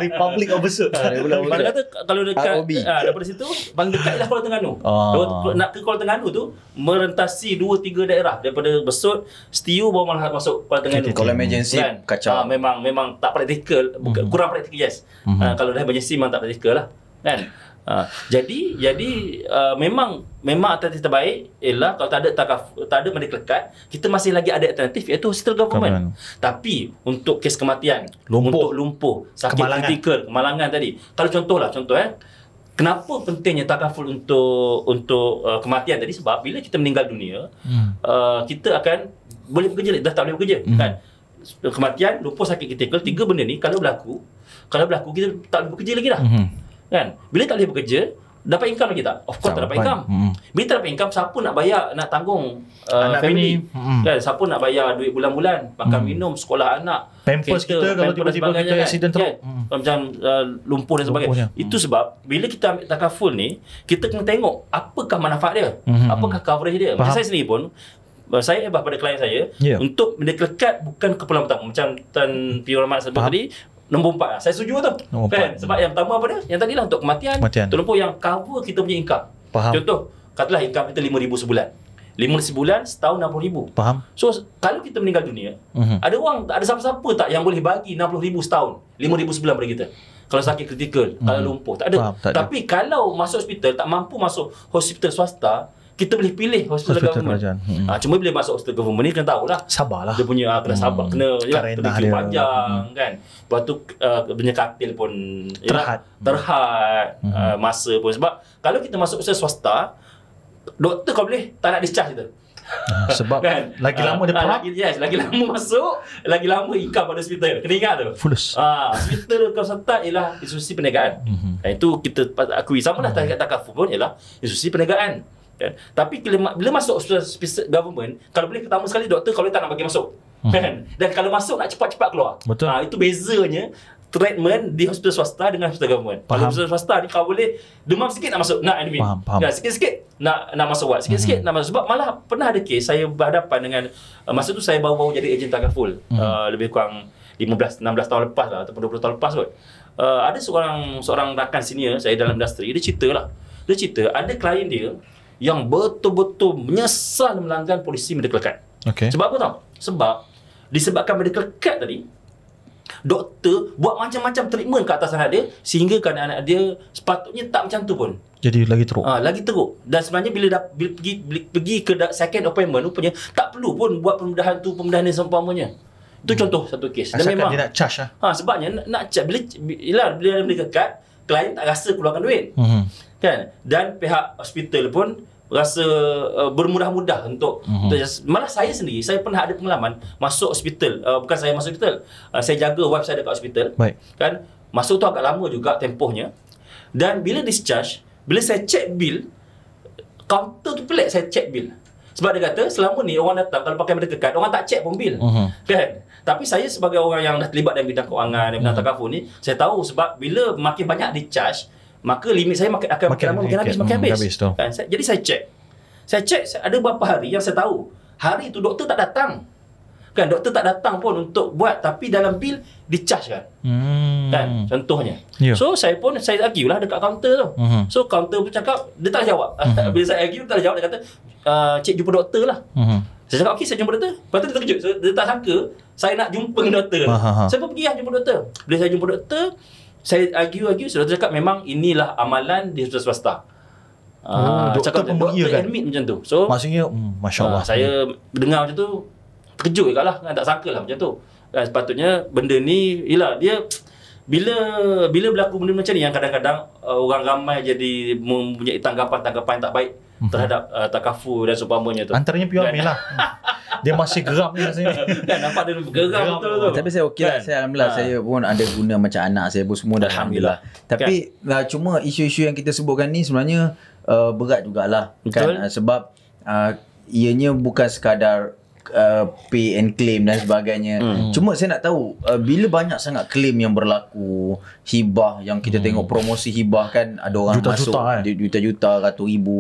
Republik of Besut. Ah, Mana kata kalau dekat uh, daripada situ, bang dekat lah Kuala Terengganu. Kalau nak ke Kuala Terengganu tu, merentasi 2-3 daerah. Daripada Besut, Setiu baru malah masuk Kuala Terengganu. Kalau emergency, kan? kacau. memang memang tak praktikal. Mhm. Kurang praktikal, yes. Mhm. kalau dah emergency, memang tak praktikal lah. Kan? Ah, jadi jadi uh, memang memang alternatif terbaik ialah kalau tak ada takaf, tak ada medical card kita masih lagi ada alternatif iaitu hospital government. government. Tapi untuk kes kematian, lumpuh. untuk lumpuh, sakit kemalangan. kritikal, kemalangan tadi. Kalau contohlah contoh eh Kenapa pentingnya takaful untuk untuk uh, kematian tadi sebab bila kita meninggal dunia hmm. uh, kita akan boleh bekerja dah tak boleh bekerja hmm. kan kematian lumpuh sakit kritikal tiga benda ni kalau berlaku kalau berlaku kita tak boleh bekerja lagi dah hmm kan bila tak boleh bekerja dapat income lagi tak of course tak dapat income hmm. bila tak dapat income siapa nak bayar nak tanggung uh, anak family bini. Hmm. kan siapa nak bayar duit bulan-bulan makan hmm. minum sekolah anak pampers kita, kalau tiba-tiba kita kan, accident teruk kan? hmm. macam uh, lumpuh dan sebagainya Lumpuhnya. itu sebab bila kita ambil takaful ni kita kena tengok apakah manfaat dia hmm. apakah coverage dia macam saya sendiri pun uh, saya hebat pada klien saya yeah. untuk mendekat bukan keperluan pertama macam Tan Pio Rahmat sebut tadi nombor empat lah. Saya setuju tu. Kan? Sebab yang pertama apa dia? Yang tadi lah untuk kematian. kematian. Itu nombor yang cover kita punya ingkap. Faham. Contoh, katalah ingkap kita RM5,000 sebulan. RM5,000 sebulan, setahun RM60,000. Faham. So, kalau kita meninggal dunia, uh-huh. ada orang, ada siapa-siapa tak yang boleh bagi RM60,000 setahun, RM5,000 sebulan pada kita? Kalau sakit kritikal, uh-huh. kalau mhm. lumpuh, tak ada. Faham, tak Tapi ada. kalau masuk hospital, tak mampu masuk hospital swasta, kita boleh pilih hospital, hospital government. Kerajaan. Hmm. Ha, cuma bila masuk hospital government ni kena lah. Sabarlah. Dia punya ah, kena sabar, hmm. kena ya, terjun panjang hmm. kan. Lepas tu uh, punya katil pun terhad, ya, terhad hmm. uh, masa pun sebab kalau kita masuk hospital swasta doktor kau boleh tak nak discharge kita. Uh, sebab kan? lagi lama uh, dia perang lagi, yes, lagi lama masuk lagi lama income pada hospital kena ingat tu fulus uh, hospital kau sentak ialah institusi perniagaan hmm itu kita akui sama lah mm-hmm. tak kata kafu pun ialah institusi perniagaan kan tapi bila, bila masuk hospital government kalau boleh pertama sekali doktor kalau tak nak bagi masuk hmm. kan dan kalau masuk nak cepat-cepat keluar Betul. Ha, itu bezanya treatment di hospital swasta dengan hospital government. Faham. Kalau hospital swasta ni kalau boleh demam sikit nak masuk nak admit. Faham, faham. Ya, sikit-sikit nak nak masuk ward. Sikit-sikit hmm nak masuk sebab malah pernah ada case saya berhadapan dengan uh, masa tu saya baru-baru jadi ejen tangan full. Mm-hmm. Uh, lebih kurang 15 16 tahun lepas lah ataupun 20 tahun lepas kot. Uh, ada seorang seorang rakan senior saya dalam industri dia cerita lah, Dia cerita ada klien dia yang betul-betul menyesal melanggar polisi medical card. Okay. Sebab apa tau? Sebab disebabkan medical card tadi, doktor buat macam-macam treatment ke atas anak dia sehingga kan anak dia sepatutnya tak macam tu pun. Jadi lagi teruk. Ah, ha, lagi teruk. Dan sebenarnya bila dah bila pergi bila pergi ke second appointment rupanya tak perlu pun buat pembedahan tu pembedahan yang seumpamanya. itu hmm. contoh satu kes. Asalkan dan memang dia nak charge ah. Ha, sebabnya nak, nak charge bila bila, bila dia ada medical card klien tak rasa keluarkan duit. Mm-hmm. Kan? Dan pihak hospital pun rasa uh, bermudah-mudah untuk, mm-hmm. untuk malah saya sendiri saya pernah ada pengalaman masuk hospital uh, bukan saya masuk hospital uh, saya jaga wife saya dekat hospital Baik. kan masuk tu agak lama juga tempohnya dan bila discharge bila saya check bill kaunter tu pelik saya check bill sebab dia kata selama ni orang datang kalau pakai mereka kad, orang tak check pun bil. Uh-huh. Mhm. Kan? Tapi saya sebagai orang yang dah terlibat dalam bidang kewangan dan bidang uh-huh. takaful ni, saya tahu sebab bila makin banyak di charge, maka limit saya makin akan makin, lama, makin habis, hmm, habis. habis kan? Jadi saya check. Saya check ada berapa hari yang saya tahu hari tu doktor tak datang kan doktor tak datang pun untuk buat tapi dalam bil dicharge kan hmm. kan contohnya yeah. so saya pun saya argue lah dekat kaunter tu mm-hmm. so kaunter pun cakap dia tak jawab mm-hmm. bila saya argue dia tak jawab dia kata ah, cik jumpa doktor lah mm-hmm. saya cakap okey saya jumpa doktor lepas tu dia terkejut so, dia tak sangka saya nak jumpa dengan doktor Ha-ha. saya pun pergi lah jumpa doktor bila saya jumpa doktor saya argue-argue so, doktor cakap memang inilah amalan di hospital swasta Ah, oh, doktor cakap, pun doktor kan? admit macam tu. So, maksudnya mm, masya-Allah. Ah, saya dengar macam tu, terkejut juga lah kan tak sangka lah macam tu dan eh, sepatutnya benda ni ialah dia bila bila berlaku benda macam ni yang kadang-kadang uh, orang ramai jadi mempunyai tanggapan-tanggapan yang tak baik hmm. terhadap uh, eh, takafur dan seumpamanya tu antaranya Pio kan? Amin lah dia masih geram ni rasanya kan nampak dia geram, geram tu, tu. tapi saya okey lah, kan? saya alhamdulillah ha. saya pun ada guna macam anak saya pun semua dah alhamdulillah kan? tapi uh, cuma isu-isu yang kita sebutkan ni sebenarnya uh, berat jugalah kan? Betul? kan uh, sebab uh, ianya bukan sekadar uh, pay and claim dan sebagainya. Mm. Cuma saya nak tahu uh, bila banyak sangat claim yang berlaku hibah yang kita mm. tengok promosi hibah kan ada orang juta, masuk juta, eh. juta-juta ratus ribu.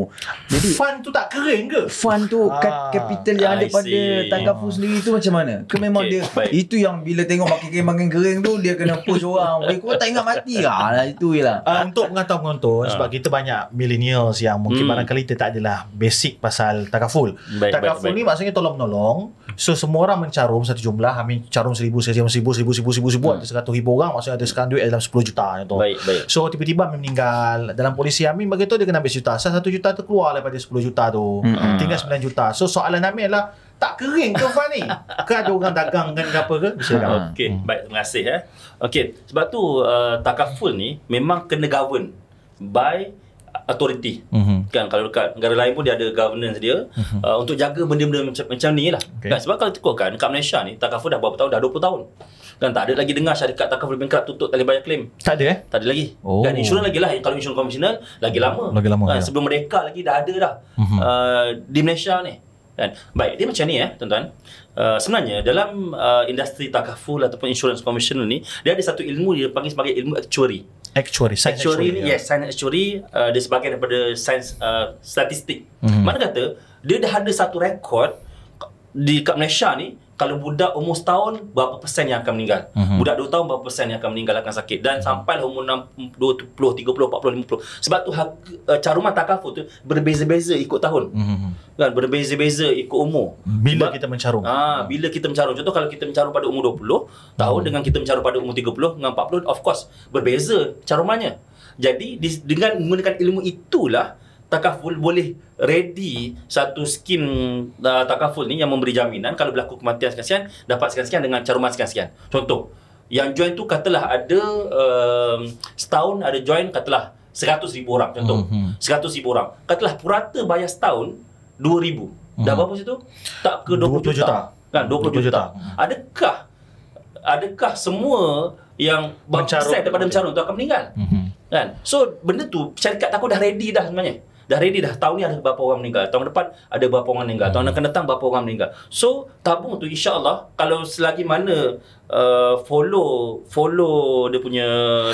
Jadi fund tu tak kering ke? Fund tu ah, capital yang I ada see. pada tangkapu sendiri tu macam mana? Ke memang okay, dia baik. itu yang bila tengok makin kering makin kering tu dia kena push orang. Eh kau tak ingat mati ah, lah itu jelah. Uh, ah, untuk pengantar-pengantar uh. Ah. sebab kita banyak millennials yang mungkin mm. barangkali kita tak adalah basic pasal takaful. Baik, takaful ni maksudnya tolong menolong So semua orang mencarum satu jumlah. Amin carum seribu, saya siam seribu, seribu, seribu, seribu, seribu. Hmm. Ada seratus ribu orang. Maksudnya ada sekarang duit dalam sepuluh juta. Gitu. Baik, baik. So tiba-tiba Amin meninggal. Dalam polisi Amin begitu dia kena ambil juta. So satu juta tu keluar daripada sepuluh juta tu. Hmm. Tinggal sembilan juta. So soalan Amin adalah tak kering ke Fah ni? ke ada orang dagang kan apa ke? Bisa hmm. Okay, hmm. baik. Terima kasih. Eh. Okay, sebab tu uh, takaful ni memang kena govern by authority mm-hmm. kan kalau dekat negara lain pun dia ada governance dia mm-hmm. uh, untuk jaga benda-benda macam, macam ni lah okay. kan sebab kalau tukarkan dekat Malaysia ni takaful dah berapa tahun dah 20 tahun kan tak ada lagi dengar syarikat takaful bankrupt tutup tak boleh bayar claim tak ada eh tak ada lagi oh. kan insurans lagi lah kalau insurans konvensional lagi lama lagi lama kan, ya. sebelum mereka lagi dah ada dah mm-hmm. uh, di Malaysia ni kan baik dia macam ni eh tuan-tuan Uh, sebenarnya dalam uh, industri takaful ataupun insurance commission ni dia ada satu ilmu dia panggil sebagai ilmu actuary actuary science actuary, actuary ni ya. yes science actuary uh, dia sebagai daripada science uh, statistik mm-hmm. mana kata dia dah ada satu rekod di kat Malaysia ni kalau budak umur setahun berapa persen yang akan meninggal mm-hmm. budak dua tahun berapa persen yang akan meninggal akan sakit dan mm-hmm. sampai lah umur 6 20 30 40 50 sebab tu uh, eh, caruma takaful tu berbeza-beza ikut tahun mm-hmm. kan berbeza-beza ikut umur bila sebab, kita mencarum ah ha. bila kita mencarum contoh kalau kita mencarum pada umur 20 tahun mm-hmm. dengan kita mencarum pada umur 30 dengan 40 of course berbeza carumanya jadi dengan menggunakan ilmu itulah takaful boleh ready satu skim uh, takaful ni yang memberi jaminan kalau berlaku kematian sekian dapat sekian dengan caruman sekian. Contoh yang join tu katalah ada um, setahun ada join katalah ribu orang contoh. Mm-hmm. 100,000 orang. Katalah purata bayar setahun 2,000. Mm-hmm. Dah mhm. berapa situ? Tak ke dua puluh juta. Kan dua puluh juta. Mhm. Adakah adakah semua yang mencarut daripada mencarut tu akan meninggal? Mm-hmm. Kan? So benda tu syarikat takut dah ready dah sebenarnya dah ready dah tahun ni ada berapa orang meninggal tahun depan ada berapa orang meninggal tahun akan datang berapa orang meninggal so tabung tu insya Allah kalau selagi mana uh, follow follow dia punya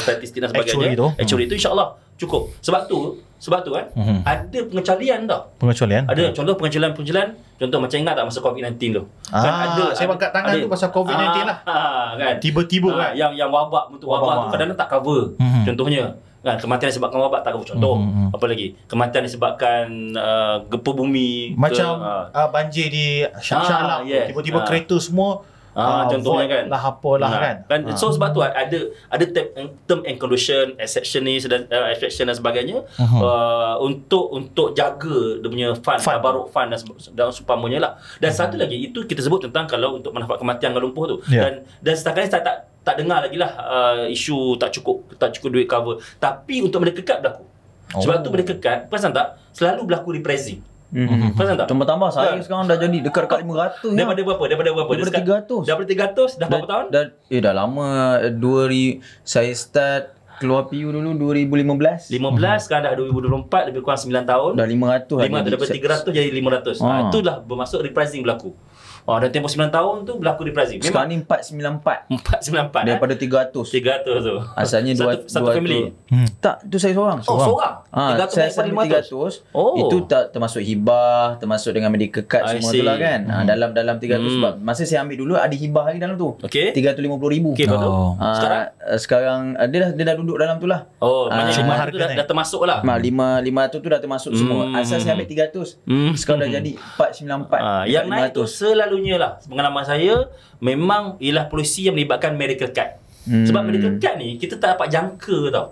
statistik dan sebagainya actually tu actually hmm. tu insyaallah cukup sebab tu sebab tu kan hmm. ada pengecualian tau pengecualian ada hmm. contoh pengecualian-pengecualian contoh macam ingat tak masa covid-19 tu kan ah, kan ada saya angkat tangan ada, tu pasal covid-19 lah. ah, lah tiba-tiba ah, kan yang yang wabak untuk wabak, wabak tu ah. kadang-kadang tak cover hmm. contohnya kan kematian disebabkan wabak tak contoh mm-hmm, mm-hmm. apa lagi kematian disebabkan uh, gempa bumi macam ke, uh, ah. uh, ah, banjir di Shangshan ah, yes. tiba-tiba ah. kereta semua ah, uh, contohnya kan lah apalah nah. kan, kan? Ah. so sebab tu ada ada term, term and condition exception ni dan uh, exception dan sebagainya uh-huh. uh, untuk untuk jaga dia punya fund, fund. baruk fund dan dan lah dan uh-huh. satu lagi itu kita sebut tentang kalau untuk manfaat kematian kalau lumpuh tu yeah. dan dan setakat ni tak tak tak dengar lagi lah uh, isu tak cukup tak cukup duit cover tapi untuk mereka kekat berlaku oh. sebab tu oh. mereka kekat perasan tak selalu berlaku repressing Mm-hmm. Faham tak? Tambah-tambah saya ya. sekarang dah jadi dekat-dekat 500 ya. Daripada lah. berapa? Daripada berapa? Daripada dia 300 Daripada 300 Dah berapa da, tahun? Da, eh dah lama 2000 Saya start keluar PU dulu 2015 15 hmm. sekarang dah 2024 Lebih kurang 9 tahun Dah 500 500 daripada 300 jadi 500 ha. Ah. Ah, itulah bermaksud repricing berlaku Oh, dan tempoh 9 tahun tu berlaku di Brazil. Memang Sekarang ni 494. 494 eh? Daripada eh? 300. 300 tu. Asalnya satu, 2, satu 200. family. Hmm. Tak, tu saya seorang. Oh, seorang. Ha, ah, 300 saya sampai 500. 300. Oh. Itu tak termasuk hibah, termasuk dengan medical card I semua tu lah kan. Ah, hmm. Ha, dalam dalam 300 hmm. sebab masa saya ambil dulu ada hibah lagi dalam tu. Okay. 350,000. Okay, betul. Oh. Ha, sekarang? Sekarang dia dah, dia dah duduk dalam tu lah. Oh, maknanya ha, harga dah, dah termasuk lah. Ha, 5, 500 tu dah termasuk hmm. semua. Asal saya ambil 300. Hmm. Sekarang dah hmm. jadi 494. Ha, yang naik tu selalu selalunya lah pengalaman saya memang ialah polisi yang melibatkan medical card. Hmm. Sebab medical card ni kita tak dapat jangka tau.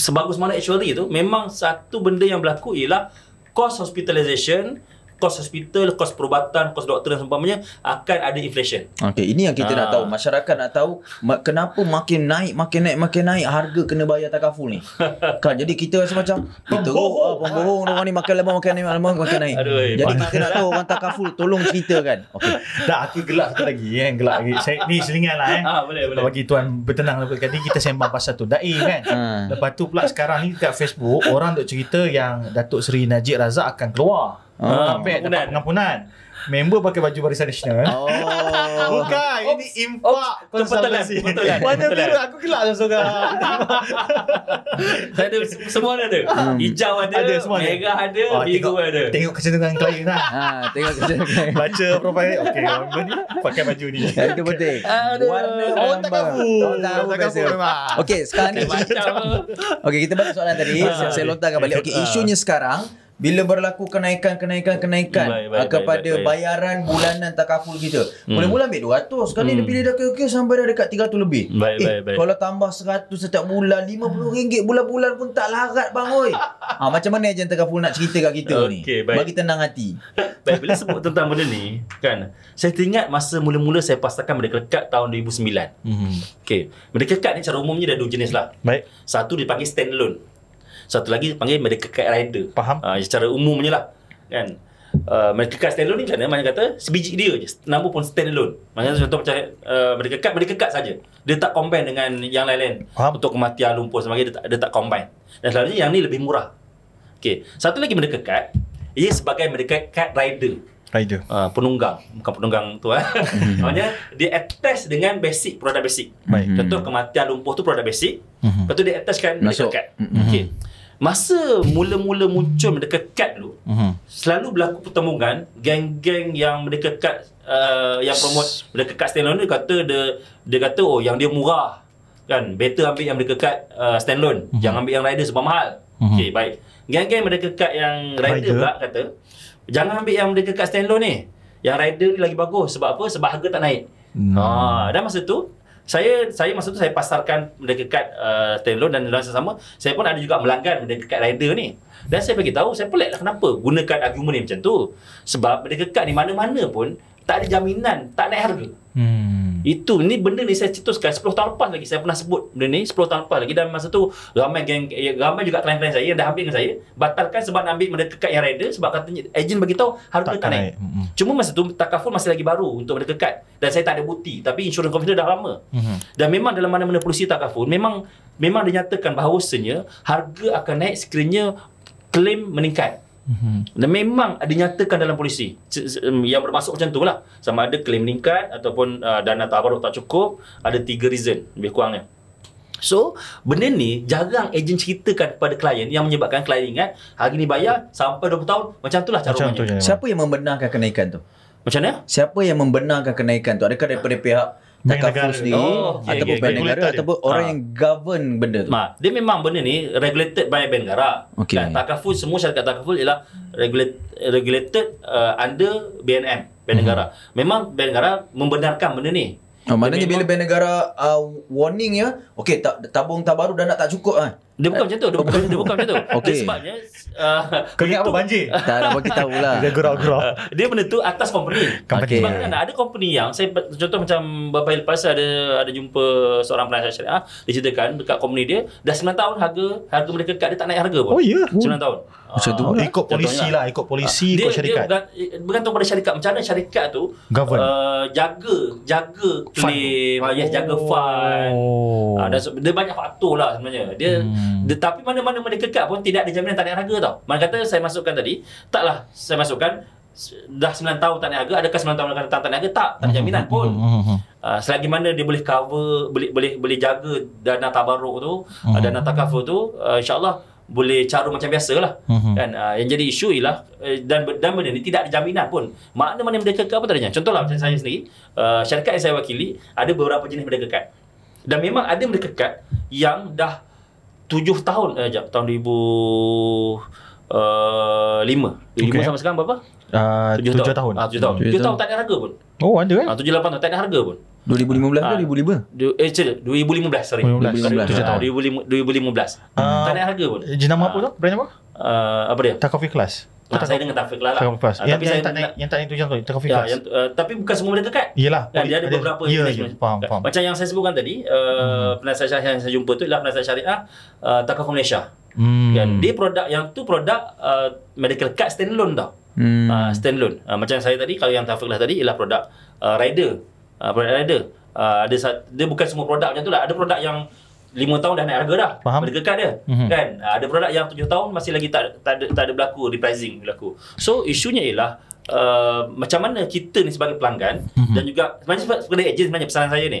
Sebagus mana actually tu memang satu benda yang berlaku ialah cost hospitalization kos hospital, kos perubatan, kos doktor dan sebagainya akan ada inflation. Okey, ini yang kita ha. nak ah. tahu. Masyarakat nak tahu kenapa makin naik, makin naik, makin naik harga kena bayar takaful ni. kan jadi kita rasa macam itu pembohong ah, orang ni makan lemak makan lemak lemak makan naik. Aduh, eh, jadi kita nak tahu orang takaful tolong kan. Okey. Dah aku gelak satu lagi kan, gelak lagi. Saya ni selingatlah eh. Ha, boleh boleh. Bagi tuan bertenang lepas tadi kita sembang pasal tu. Dai kan. Ha. Lepas tu pula sekarang ni dekat Facebook orang duk cerita yang Datuk Seri Najib Razak akan keluar. Ah, uh, ah. Pat, Member pakai baju barisan nasional. Oh. Bukan, oh. ini impak konsultasi. Warna biru, aku gelap dah seorang. ada, semua ada. Hmm. Hijau ada, ada semua merah ada, oh, biru ada. Tengok kerja dengan klien lah. ha, tengok kerja dengan klien. Baca profil, okay, member ni pakai baju ni. Itu penting. Warna Orang tak kapu. Orang tak kapu Okay, sekarang ni. Okay, kita balik soalan tadi. Ah. Saya lontarkan balik. Okay, isunya sekarang bila berlaku kenaikan kenaikan kenaikan kepada baik, baik, bayaran bulanan takaful kita. Mula-mula hmm. ambil 200, sekarang hmm. dia pilih dah okey okay, sampai dah dekat 300 lebih. Baik, eh, baik, baik. Kalau tambah 100 setiap bulan RM50 bulan-bulan pun tak larat bang oi. ha, macam mana ejen takaful nak cerita kat kita okay, ni? Baik. Bagi tenang hati. baik, bila sebut tentang benda ni kan. Saya teringat masa mula-mula saya pastakan Merdeka Lekat tahun 2009. Hmm. Okay, Merdeka Lekat ni secara umumnya ada dua jenis lah. Baik. Satu dipanggil stand alone. Satu lagi panggil medical care rider. Faham? Uh, secara umumnya lah. Kan? Uh, medical card standalone ni macam mana? Macam kata sebiji dia je. Nama pun standalone. Macam contoh macam uh, medical card, medical card saja. Dia tak combine dengan yang lain-lain. Untuk kematian lumpur sebagainya, dia tak, dia tak combine. Dan selanjutnya yang ni lebih murah. Okay. Satu lagi medical card, ia sebagai medical card rider. Rider. Uh, penunggang. Bukan penunggang tu. Eh. Maksudnya, dia attach dengan basic, produk basic. Baik. Contoh kematian lumpur tu produk basic. Mm-hmm. Lepas tu dia attachkan medical Masuk. card. Mm-hmm. Okay. Masa mula-mula muncul Merdeka Kat tu mm-hmm. Selalu berlaku pertemuan Geng-geng yang Merdeka Kat uh, Yang promote Merdeka Kat standalone dia kata dia, dia kata oh yang dia murah Kan better ambil yang Merdeka Kat uh, standalone mm-hmm. Jangan ambil yang rider sebab mahal mm-hmm. Okay baik Geng-geng Merdeka Kat yang rider, rider. pula kata Jangan ambil yang Merdeka Kat standalone ni Yang rider ni lagi bagus Sebab apa? Sebab harga tak naik no. ha, ah, Dan masa tu saya saya masa tu saya pasarkan mereka kad uh, telon dan dalam sama saya pun ada juga melanggan mereka kad rider ni dan saya bagi tahu saya pelik lah kenapa gunakan argument ni macam tu sebab mereka kad ni mana-mana pun tak ada jaminan, tak naik harga. Hmm. Itu ni benda ni saya cetuskan 10 tahun lepas lagi saya pernah sebut benda ni 10 tahun lepas lagi dan masa tu ramai geng eh, ramai juga klien-klien saya yang dah ambil dengan saya batalkan sebab nak ambil benda kekat yang rider sebab katanya ejen bagi tahu harga tak, tak naik. naik. Cuma masa tu takaful masih lagi baru untuk benda kekat dan saya tak ada bukti tapi insurans confident dah lama. Hmm. Dan memang dalam mana-mana polisi takaful memang memang dinyatakan bahawasanya harga akan naik sekiranya klaim meningkat. Mm-hmm. Dan memang dinyatakan dalam polisi yang bermaksud macam tu lah. Sama ada klaim meningkat ataupun uh, dana tabaruk tak cukup, ada tiga reason lebih kurangnya. So, benda ni jarang ejen ceritakan kepada klien yang menyebabkan klien ingat hari ni bayar sampai 20 tahun macam itulah cara macam tu, Siapa yang membenarkan kenaikan tu? Macam mana? Siapa yang membenarkan kenaikan tu? Adakah daripada pihak tak sendiri oh, okay, ataupun okay, okay. negara ataupun dia. Ah. orang ha. yang govern benda tu. Ma, dia memang benda ni regulated by negara. Okay. Kan, takaful semua syarikat takaful ialah regulate, regulated uh, under BNM bandar mhm. negara. Hmm. Memang bandar negara membenarkan benda ni. Oh, maknanya bila bandar negara uh, warning ya, okey tabung tak dah nak tak cukup ah. Kan? Dia bukan macam tu. Dia bukan, dia bukan macam tu. Okay. Dia sebabnya... Uh, Kau apa banjir? Tak nak bagi tahu lah. dia gerak-gerak. dia benda tu atas company. company. Okay. Sebab kan ada company yang... Saya, contoh macam Bapak lepas ada ada jumpa seorang pelayan syariah. Dia ceritakan dekat company dia. Dah 9 tahun harga harga mereka dekat dia tak naik harga pun. Oh ya? Yeah. 9 tahun. Macam tu ah, lah. Lah. lah. Ikut polisi lah. Ikut polisi, dia, ikut syarikat. Dia bergantung pada syarikat. Macam mana syarikat tu... Govern. Uh, jaga. Jaga claim. Fund. Ah, yes, jaga fund. Oh. Uh, dia banyak faktor lah sebenarnya. Dia... Hmm. Tetapi hmm. mana-mana mereka kekal pun tidak ada jaminan tak harga tau. Mana kata saya masukkan tadi, taklah saya masukkan dah 9 tahun tak naik harga, adakah 9 tahun mereka datang tak harga? Tak, tak ada jaminan hmm, pun. Uh, selagi mana dia boleh cover, boleh boleh boleh jaga dana tabarruk tu, uh, dana takaful tu, uh, insyaAllah boleh caru macam biasa lah uh-huh. kan uh, yang jadi isu ialah uh, dan, dan benda ni tidak ada jaminan pun makna mana mereka kekal pun tak ada contohlah macam saya sendiri uh, syarikat yang saya wakili ada beberapa jenis mereka kekal dan memang ada mereka kekal yang dah Tujuh tahun eh jap tahun 2000 Uh, 5 5 okay. sampai sekarang berapa? Uh, tujuh tahun. tujuh tahun. tujuh tahun. 7 tak ada harga pun. Oh, ada kan? Ah, 7 lapan tahun tak ada harga pun. 2015 ah. ke 2005? Eh, cerita. 2015, sorry. 2015. 2015. 2015. 2015. 2015. 2015. 2015. Uh, hmm. Tak ada harga pun. Jenama apa ah. tu? Brand apa? Uh, apa dia? Tak Coffee Class. Tak saya dengan Taufik lah. Taufik Plus. Ah, yang, tapi yang, saya yang tak yang tu. itu contoh Taufik ya, uh, tapi bukan semua mereka kan? Iyalah. Kan, ah, dia ada, ada beberapa ya, ya, faham, faham. Macam yang saya sebutkan tadi, uh, hmm. penasihat syariah yang saya jumpa tu ialah penasihat syariah uh, eh, Takaful Malaysia. Hmm. Yang dia produk yang tu produk uh, medical card standalone. alone tau. Hmm. Uh, stand Uh, macam saya tadi kalau yang Taufik lah tadi ialah produk uh, rider. Uh, produk rider. Uh, ada dia bukan semua produk macam tu lah. Ada produk yang lima tahun dah naik harga dah. Faham. Berdekat dia. Mm-hmm. Kan? Ah, ada produk yang tujuh tahun masih lagi tak, tak, ada, tak ada berlaku, repricing berlaku. So, isunya ialah uh, macam mana kita ni sebagai pelanggan mm-hmm. dan juga sebenarnya sebagai agent sebenarnya pesanan saya ni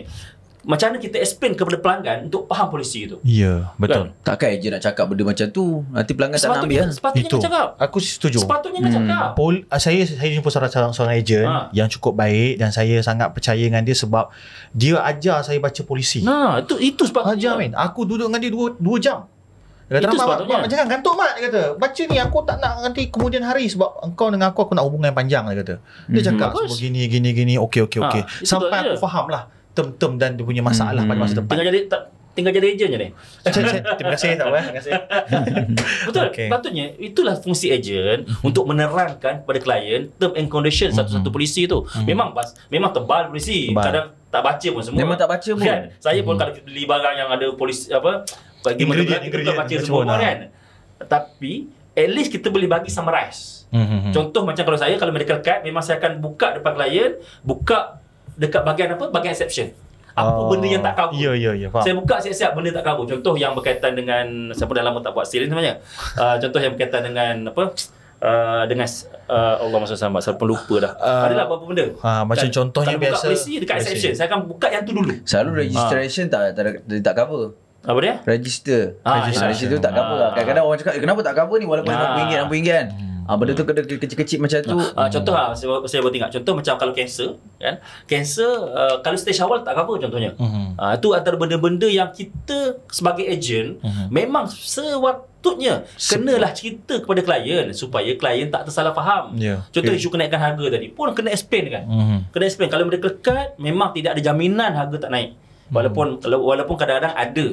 macam mana kita explain kepada pelanggan untuk faham polisi itu? Ya, betul. Kan? Takkan je nak cakap benda macam tu. Nanti pelanggan sepatutnya, tak nak ambil. Kan? Sepatutnya itu. nak cakap. Aku setuju. Sepatutnya hmm. nak cakap. Pol, ah, saya saya jumpa seorang seorang, seorang agent ha. yang cukup baik dan saya sangat percaya dengan dia sebab dia ajar saya baca polisi. Nah, itu itu sepatutnya. Ajar, main. Aku duduk dengan dia dua dua jam. Dia kata, itu mak, sepatutnya. Mak, jangan gantuk, Mak. Dia kata, baca ni aku tak nak nanti kemudian hari sebab engkau dengan aku aku nak hubungan panjang. Dia kata. Dia mm-hmm. cakap, gini, gini, gini. Okey, okey, ha, okey. Sampai aku faham lah term-term dan dia punya masalah hmm. pada masa hmm. depan. Tinggal jadi tak tinggal jadi agent je ni. Eh, Terima kasih tak apa. Eh. Betul. Okay. Patutnya itulah fungsi agent untuk menerangkan kepada klien term and condition satu-satu hmm. polisi tu. Hmm. Memang pas memang tebal polisi. Tebal. Kadang tak baca pun semua. Memang tak baca pun. Kan? Saya pun kalau beli barang yang ada polisi apa bagi mereka kita tak baca semua lah. kan. Tapi at least kita boleh bagi summarize. Mm-hmm. Contoh macam kalau saya kalau medical card memang saya akan buka depan klien, buka dekat bahagian apa? Bahagian exception. Apa oh, benda yang tak cover. Yeah, yeah, yeah, saya buka siap-siap benda tak cover. Contoh yang berkaitan dengan siapa dah lama tak buat sale sebenarnya. Uh, contoh yang berkaitan dengan apa? Uh, dengan uh, Allah masuk sama saya pun lupa dah. Uh, Adalah apa-apa benda. Uh, macam tak, kan, contohnya tak biasa. Buka dekat biasa. exception. Saya akan buka yang tu dulu. Selalu hmm. registration uh. tak, tak tak tak cover. Apa dia? Register. Ah, register. Ah, register tu tak cover lah. ah, lah. Kadang-kadang ah. orang cakap, eh, kenapa tak cover ni walaupun RM60, RM60 kan? Hmm. Ah benda tu kena kecil-kecil macam tu. Ah uh, contohlah uh, saya saya buat tengok. Contoh macam kalau kanser kan. Kanser uh, ah, kalau stage awal tak cover contohnya. Mhm. Ah uh, tu antara benda-benda yang kita sebagai agent uh-huh. memang sewaktunya kenalah cerita kepada klien supaya klien tak tersalah faham. Yeah. Contoh okay. isu kenaikan harga tadi pun kena explain kan. Uh-huh. Kena explain kalau mereka kekat memang tidak ada jaminan harga tak naik. Walaupun hmm. walaupun kadang-kadang ada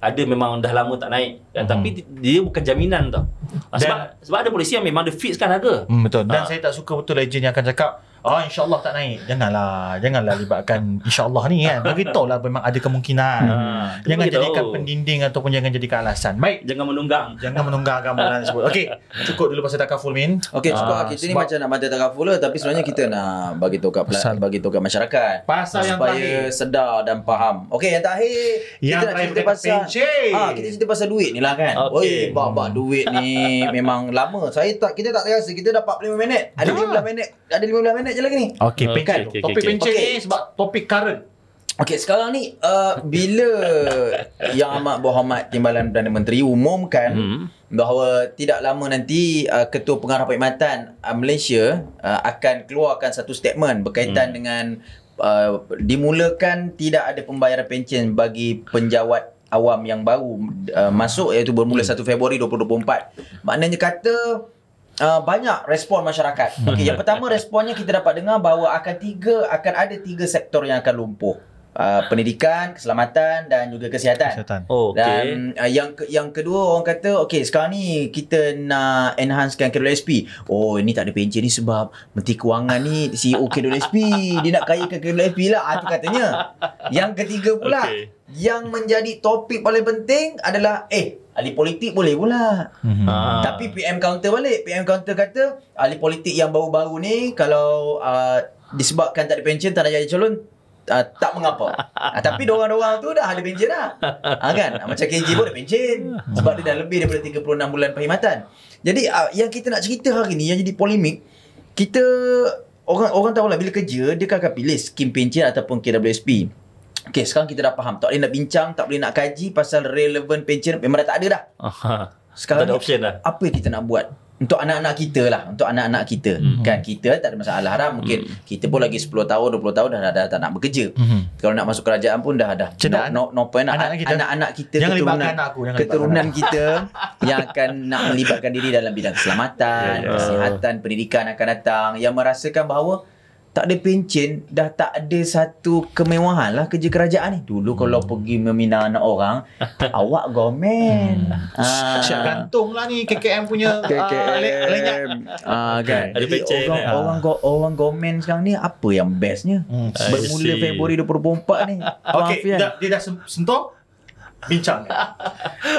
ada memang dah lama tak naik kan? hmm. tapi dia bukan jaminan tau ah, sebab dan, sebab ada polisi yang memang dia fixkan harga hmm, betul dan ha. saya tak suka betul legend yang akan cakap oh, insyaallah tak naik. Janganlah, janganlah libatkan insyaallah ni kan. Bagi lah memang ada kemungkinan. Hmm. Jangan Begitu. jadikan pendinding ataupun jangan jadikan alasan. Baik, jangan menunggang. Jangan menunggang gambaran dan sebut. Okey, cukup dulu pasal takaful min. Okey, cukup. Uh, ah, kita ni macam nak mata takaful lah tapi sebenarnya kita nak bagi tahu kat pasal bagi tahu kat masyarakat. Pasal yang terakhir sedar dan faham. Okey, yang terakhir yang kita nak cerita pasal Ah, ha, kita cerita pasal duit ni lah kan. Okay. Oi, bab-bab hmm. duit ni memang lama. Saya tak kita tak terasa kita dapat 5 minit. Ada 15 minit. Ada 15 minit nak jalan ni. Okay, oh, Okay, topik okay, pencil okay. sebab topik current. Okay, sekarang ni uh, bila Yang Amat Berhormat Timbalan Perdana Menteri umumkan hmm. bahawa tidak lama nanti uh, Ketua Pengarah Perkhidmatan uh, Malaysia uh, akan keluarkan satu statement berkaitan hmm. dengan uh, dimulakan tidak ada pembayaran pencen bagi penjawat awam yang baru uh, masuk iaitu bermula hmm. 1 Februari 2024. Maknanya kata uh, banyak respon masyarakat. Okay, yang pertama responnya kita dapat dengar bahawa akan tiga akan ada tiga sektor yang akan lumpuh uh, pendidikan, keselamatan dan juga kesihatan. kesihatan. Oh, okay. Dan uh, yang yang kedua orang kata okey sekarang ni kita nak enhancekan KWSP. Oh ini tak ada pencen ni sebab menteri kewangan ni CEO KWSP dia nak kaya ke KWSP lah itu ah, katanya. Yang ketiga pula okay. yang menjadi topik paling penting adalah eh ahli politik boleh pula. Ha. Tapi PM counter balik. PM counter kata ahli politik yang baru-baru ni kalau uh, disebabkan tak ada pencen tak ada jadi calon uh, tak mengapa. Uh, tapi orang-orang tu dah ada pencen dah. Ha, uh, kan? Ah, macam KJ pun ada pencen. Sebab dia dah lebih daripada 36 bulan perkhidmatan. Jadi uh, yang kita nak cerita hari ni, yang jadi polemik, kita orang orang tahu lah bila kerja dia kan akan pilih skim pencen ataupun KWSP. Okay, sekarang kita dah faham. Tak boleh nak bincang, tak boleh nak kaji pasal relevant pencen memang dah tak ada dah. Sekarang tak ada option lah. Apa yang kita nak buat? untuk anak-anak kita lah untuk anak-anak kita mm-hmm. kan kita tak ada masalah lah mungkin mm-hmm. kita pun lagi 10 tahun 20 tahun dah, dah, dah tak nak bekerja mm-hmm. kalau nak masuk kerajaan pun dah ada. no, no, no point anak-anak nak, kita, anak-anak kita jangan keturunan, libatkan aku jangan keturunan libatkan kita yang akan nak melibatkan diri dalam bidang keselamatan yeah. Ya. kesihatan pendidikan akan datang yang merasakan bahawa tak ada pencen, dah tak ada satu kemewahan lah kerja kerajaan ni. Dulu hmm. kalau pergi memina anak orang, awak gomen. Hmm. Ah. gantung lah ni KKM punya KKM. Uh, ah, le- le- le- ah, kan. Ada Jadi pencen, orang, eh. orang, go, orang gomen sekarang ni, apa yang bestnya? Hmm. Bermula Februari 2024 ni. Okey, dia dah sentuh? bincang.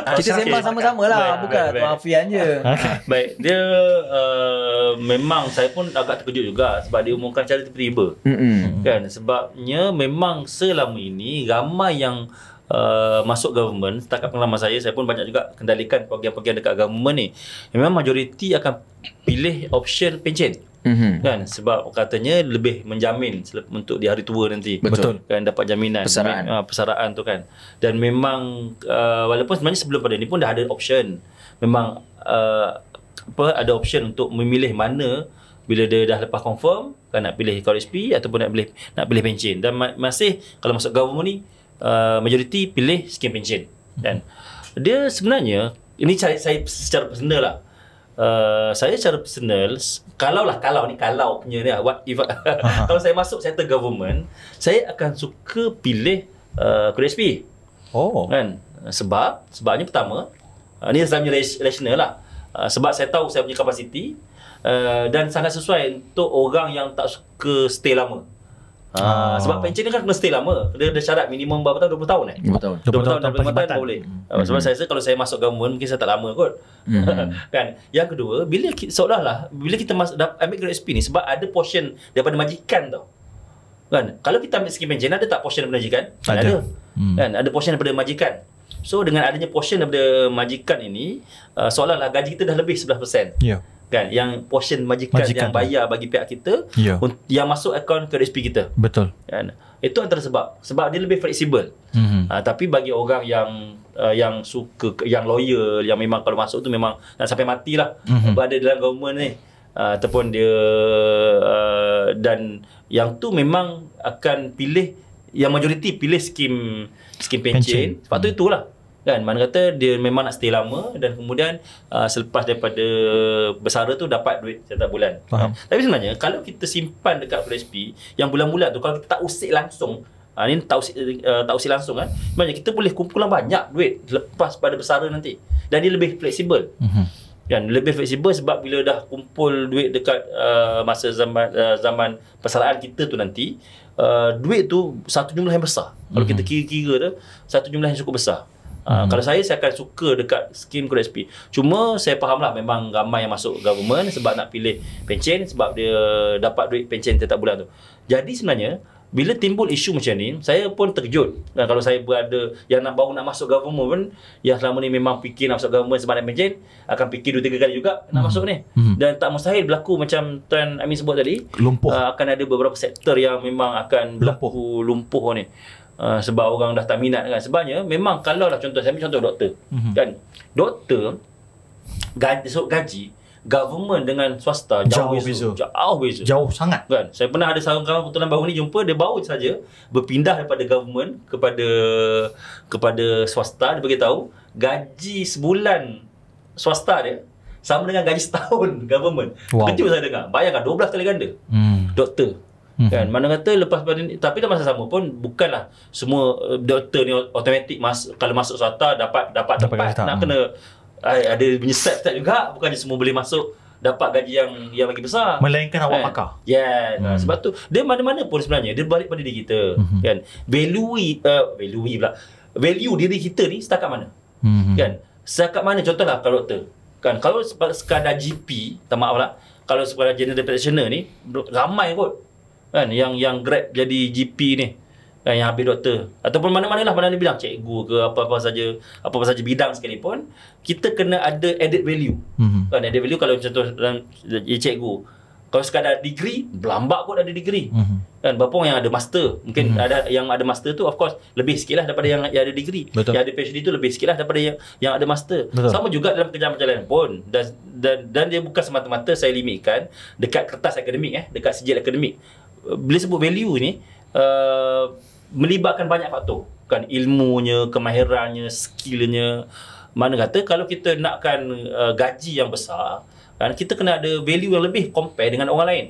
Ah, Kita sembang okay. sama-sama lah. Bukan baik, baik. Afian je. baik. Dia uh, memang saya pun agak terkejut juga sebab diumumkan secara tiba-tiba. Mm-hmm. Kan? Sebabnya memang selama ini ramai yang Uh, masuk government setakat pengalaman saya saya pun banyak juga kendalikan program-program dekat government ni memang majoriti akan pilih option pencen Mm-hmm. kan sebab katanya lebih menjamin untuk di hari tua nanti betul kan dapat jaminan pesaraan ha, persaraan tu kan dan memang uh, walaupun sebenarnya sebelum pada ni pun dah ada option memang uh, apa ada option untuk memilih mana bila dia dah lepas confirm kan nak pilih college P ataupun nak pilih nak pilih pension dan ma- masih kalau masuk government ni uh, majoriti pilih skim pension mm-hmm. kan dia sebenarnya ini cari saya secara personal lah Eh, saya secara personal kalau lah kalau ni kalau punya ni lah, what if kalau saya masuk sector government saya akan suka pilih uh, eh, KSP. Oh. Kan? Sebab sebabnya pertama uh, ni saya punya rational lah. Uh, sebab saya tahu saya punya kapasiti uh, dan sangat sesuai untuk orang yang tak suka stay lama. Ha, sebab pencen dia kan kena stay lama. Dia ada syarat minimum berapa tahun? 20 tahun eh? 20 tahun. 20 tahun, 20 tahun, 20 tahun, 25 tahun boleh. Mm-hmm. Sebab hmm. saya rasa kalau saya masuk government mungkin saya tak lama kot. hmm kan? Yang kedua, bila kita, so lah, bila kita mas, ambil grade SP ni sebab ada portion daripada majikan tau. Kan? Kalau kita ambil skim pencen, ada tak portion daripada majikan? Tak ada. ada. Mm. Kan? Ada portion daripada majikan. So dengan adanya portion daripada majikan ini, uh, seolah-olah gaji kita dah lebih 11%. Ya. Yeah kan yang portion majikan, majikan yang bayar bagi pihak kita ya. yang masuk akaun ke SP kita betul kan itu antara sebab sebab dia lebih fleksibel mm-hmm. uh, tapi bagi orang yang uh, yang suka yang loyal yang memang kalau masuk tu memang nak sampai matilah mm-hmm. berada dalam government ni uh, ataupun dia uh, dan yang tu memang akan pilih yang majoriti pilih skim skim pencen sebab tu mhm. itulah kan mana kata dia memang nak stay lama dan kemudian uh, selepas daripada bersara tu dapat duit setiap bulan. Faham. Tapi sebenarnya kalau kita simpan dekat FlashP yang bulan-bulan tu kalau kita tak usik langsung uh, ni tak usik, uh, tak usik langsung kan sebenarnya kita boleh kumpulkan banyak duit lepas pada bersara nanti dan dia lebih fleksibel. Mm-hmm. Kan lebih fleksibel sebab bila dah kumpul duit dekat uh, masa zaman uh, zaman persaraan kita tu nanti uh, duit tu satu jumlah yang besar. Kalau mm-hmm. kita kira-kira tu satu jumlah yang cukup besar. Ah, hmm. Kalau saya, saya akan suka dekat skim Kuda SP. Cuma saya faham lah memang ramai yang masuk government sebab nak pilih pencen sebab dia dapat duit pencen tetap bulan tu. Jadi sebenarnya, bila timbul isu macam ni, saya pun terkejut. Dan kalau saya berada yang nak baru nak masuk government pun, yang selama ni memang fikir nak masuk government sebab nak pencen, akan fikir dua tiga kali juga nak hmm. masuk ni. Hmm. Dan tak mustahil berlaku macam Tuan Amin sebut tadi, lumpuh. Ah, akan ada beberapa sektor yang memang akan berlaku lumpuh. lumpuh ni. Ah, sebab orang dah tak minat kan sebabnya memang kalau lah contoh saya contoh doktor mm-hmm. kan doktor gaji, so gaji government dengan swasta jauh, jauh beza. jauh beza jauh sangat kan saya pernah ada seorang kawan putulan baru ni jumpa dia baru saja berpindah daripada government kepada kepada swasta dia bagi gaji sebulan swasta dia sama dengan gaji setahun government wow. kecil saya dengar bayangkan 12 kali ganda hmm. doktor Hmm. Kan? Mana kata lepas pada ni, tapi dalam masa sama pun bukanlah semua eh, doktor ni otomatik mas, kalau masuk swasta dapat dapat tempat dapat nak hmm. kena hmm. ada punya step step juga bukannya semua boleh masuk dapat gaji yang yang lagi besar melainkan awak kan? pakar. Kan? Yes. Hmm. Sebab tu dia mana-mana pun sebenarnya dia balik pada diri kita hmm. kan. Value uh, eh, value pula. Value diri kita ni setakat mana? Hmm. Kan? Setakat mana contohlah kalau doktor kan kalau sekadar GP tak maaf lah kalau sekadar general practitioner ni ramai kot kan yang yang grab jadi GP ni kan yang habis doktor ataupun mana-mana lah mana-mana bidang cikgu ke apa-apa saja apa-apa saja bidang sekalipun kita kena ada added value mm-hmm. kan added value kalau contoh dalam cikgu kalau sekadar degree belambak pun ada degree mm-hmm. kan berapa orang yang ada master mungkin mm-hmm. ada yang ada master tu of course lebih sikit lah daripada yang, yang ada degree Betul. yang ada PhD tu lebih sikit lah daripada yang, yang ada master Betul. sama juga dalam kerja macam lain pun dan, dan, dan dia bukan semata-mata saya limitkan dekat kertas akademik eh dekat sijil akademik bila sebut value ni uh, melibatkan banyak faktor kan ilmunya kemahirannya skillnya mana kata kalau kita nakkan uh, gaji yang besar kan kita kena ada value yang lebih compare dengan orang lain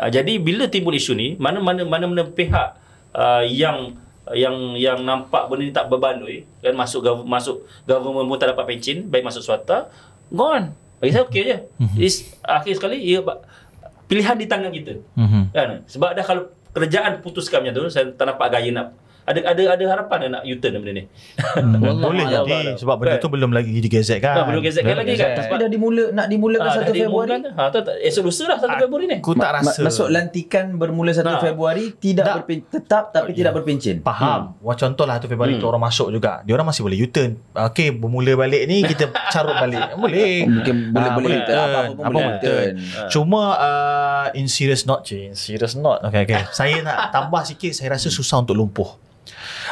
uh, jadi bila timbul isu ni mana-mana mana-mana pihak uh, yang yang yang nampak benda ni tak berbanoi kan masuk gov- masuk government pun tak dapat pencin baik masuk swasta gone bagi saya okey je mhm. is akhir sekali ia ya, pilihan di tangan kita. Mm-hmm. Kan? Sebab dah kalau kerajaan putuskan macam tu, saya tak nampak gaya nak ada ada ada harapan nak U-turn benda ni. Hmm, boleh jadi sebab benda tu kan? belum lagi digesekkan. kan. belum gesekkan belum lagi kan. Tapi dah dimula nak ah, dimulakan ha, 1 Februari. Ha tu esok lusa lah 1 ah, Februari ni. Aku tak rasa. Masuk lantikan bermula 1 Februari tidak tetap tapi tidak berpencin. Faham. Hmm. Wah contohlah 1 Februari hmm. tu orang masuk juga. Dia orang masih boleh U-turn. Okey bermula balik ni kita carut balik. Boleh. Mungkin boleh boleh apa pun boleh u Cuma uh, in serious not change. Serious not. Okey okey. Saya nak tambah sikit saya rasa susah untuk lumpuh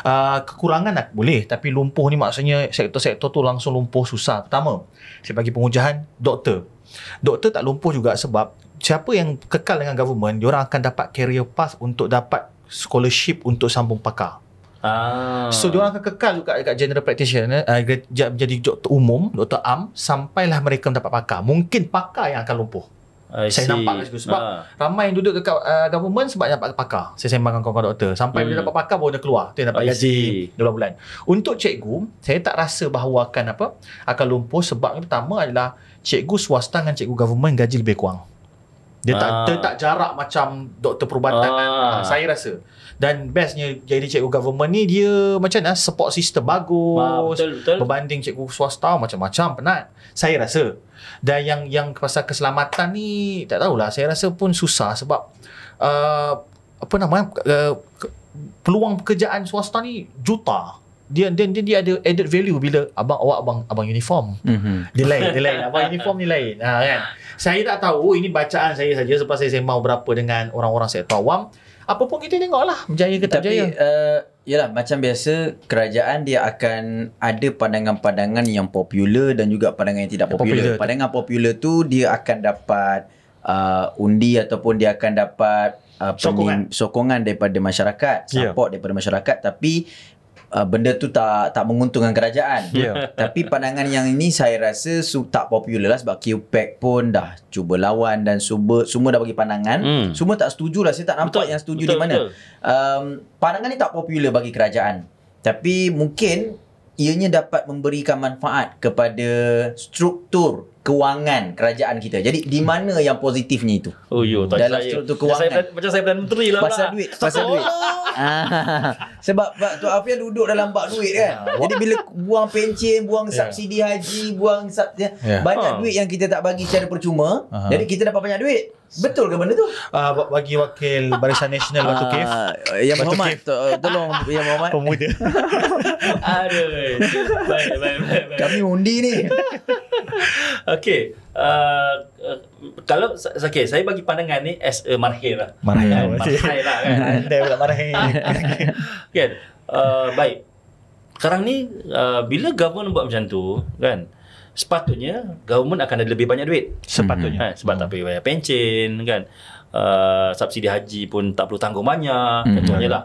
uh, kekurangan nak lah, boleh tapi lumpuh ni maksudnya sektor-sektor tu langsung lumpuh susah pertama saya bagi pengujahan doktor doktor tak lumpuh juga sebab siapa yang kekal dengan government dia orang akan dapat career path untuk dapat scholarship untuk sambung pakar Ah. So, diorang akan kekal juga dekat general practitioner, uh, jadi doktor umum, doktor am, sampailah mereka mendapat pakar. Mungkin pakar yang akan lumpuh saya nampak kat situ sebab uh. ramai yang duduk dekat uh, government sebab dapat pakar. Saya sembang dengan kawan-kawan doktor sampai hmm. bila dapat pakar baru dia keluar. Tu yang dapat gaji 12 bulan. Untuk cikgu, saya tak rasa bahawa akan apa akan lumpuh sebab yang pertama adalah cikgu swasta dengan cikgu government gaji lebih kurang. Dia tak ah. dia tak jarak macam doktor perubatan. Uh. Kan? Ah. saya rasa dan bestnya jadi cikgu government ni dia macam nah support sistem bagus ah, betul, betul. berbanding cikgu swasta macam-macam penat saya rasa dan yang yang pasal keselamatan ni tak tahulah saya rasa pun susah sebab uh, apa namanya uh, eh, peluang pekerjaan swasta ni juta dia dia dia ada added value bila abang awak abang abang uniform. Mm-hmm. Dia lain, dia lain. Abang uniform ni lain. Ha kan. Saya tak tahu ini bacaan saya saja sebab saya mau berapa dengan orang-orang sektor awam apa pun kita tengoklah berjaya ke tak berjaya. Tapi uh, eh, yalah macam biasa kerajaan dia akan ada pandangan-pandangan yang popular dan juga pandangan yang tidak popular. popular. Pandangan popular tu dia akan dapat uh, undi ataupun dia akan dapat uh, sokongan. Pening, sokongan daripada masyarakat, ya. support yeah. daripada masyarakat tapi uh, benda tu tak tak menguntungkan kerajaan. Yeah. Tapi pandangan yang ini saya rasa su- tak popular lah sebab QPAC pun dah cuba lawan dan suba, semua dah bagi pandangan. Mm. Semua tak setuju lah. Saya tak nampak betul. yang setuju betul, di mana. Um, pandangan ni tak popular bagi kerajaan. Tapi mungkin ianya dapat memberikan manfaat kepada struktur kewangan kerajaan kita. Jadi di mana yang positifnya itu? Oh yo, tak Dalam struktur kewangan. Saya, macam saya Perdana Menteri lah. Pasal duit. Pasal duit. Ah. Sebab Pak Tuan Afian duduk dalam bak duit kan. Ya, jadi bila buang pencen, buang ya. subsidi haji, buang subsidi, ya, banyak ah. duit yang kita tak bagi secara percuma. Jadi kita dapat banyak duit. Betul ke benda tu? Uh, bagi wakil Barisan Nasional Batu Kif. Uh, yang Muhammad, to- eh, tolong Yang Muhammad. Pemuda. Aduh. Baik, baik, baik, Kami undi ni. okay. Uh, ah, eh, kalau okay, saya bagi pandangan ni as a marhir lah. Marhir lah. Marhir lah kan. Dia marhir. okay. Eh, baik. Sekarang ni uh, bila government buat macam tu kan sepatutnya government akan ada lebih banyak duit sepatutnya hmm ha, sebab mm-hmm. tak perlu bayar pencen kan uh, subsidi haji pun tak perlu tanggung banyak hmm contohnya lah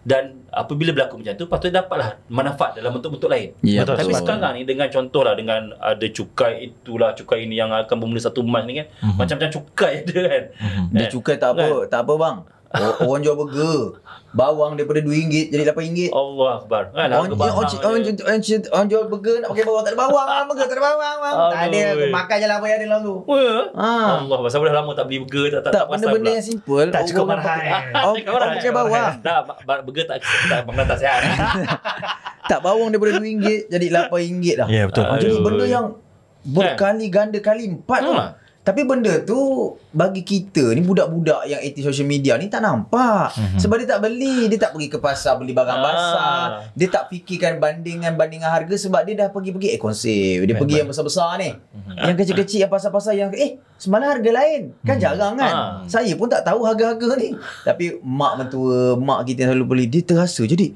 dan apabila berlaku macam tu patut dapatlah manfaat dalam bentuk-bentuk lain yeah, ya, betul, tapi betul. sekarang ni dengan contoh lah, dengan ada cukai itulah cukai ini yang akan membeli satu emas ni kan mm-hmm. macam-macam cukai ada kan mm-hmm. dia eh, cukai tak apa kan? tak apa bang orang jual burger bawang daripada RM2 jadi RM8 Allah Akbar kan orang, orang, orang, jual, orang, jual, burger nak pakai bawang tak ada bawang lah burger tak ada bawang lah tak ada eh. makan je lah apa yang ada dalam ha. Allah Akbar dah lama tak beli burger tak, tak, tak, tak benda-benda yang simple tak cukup marhan eh. oh, orang pakai eh. bawang tak burger tak tak pernah tak sihat tak bawang daripada RM2 jadi RM8 dah. ya betul ah, Aduh. jadi benda yang berkali ganda kali empat hmm. Tapi benda tu bagi kita ni budak-budak yang anti social media ni tak nampak. Mm-hmm. Sebab dia tak beli, dia tak pergi ke pasar beli barang ah. basah, dia tak fikirkan bandingan-bandingan harga sebab dia dah pergi-pergi eh konsep, dia Memang. pergi yang besar-besar ni. Mm-hmm. Yang kecil-kecil yang pasar-pasar yang eh semalam harga lain. Kan mm-hmm. jarang kan. Ah. Saya pun tak tahu harga-harga ni. Tapi mak mentua, mak kita selalu beli, dia terasa. Jadi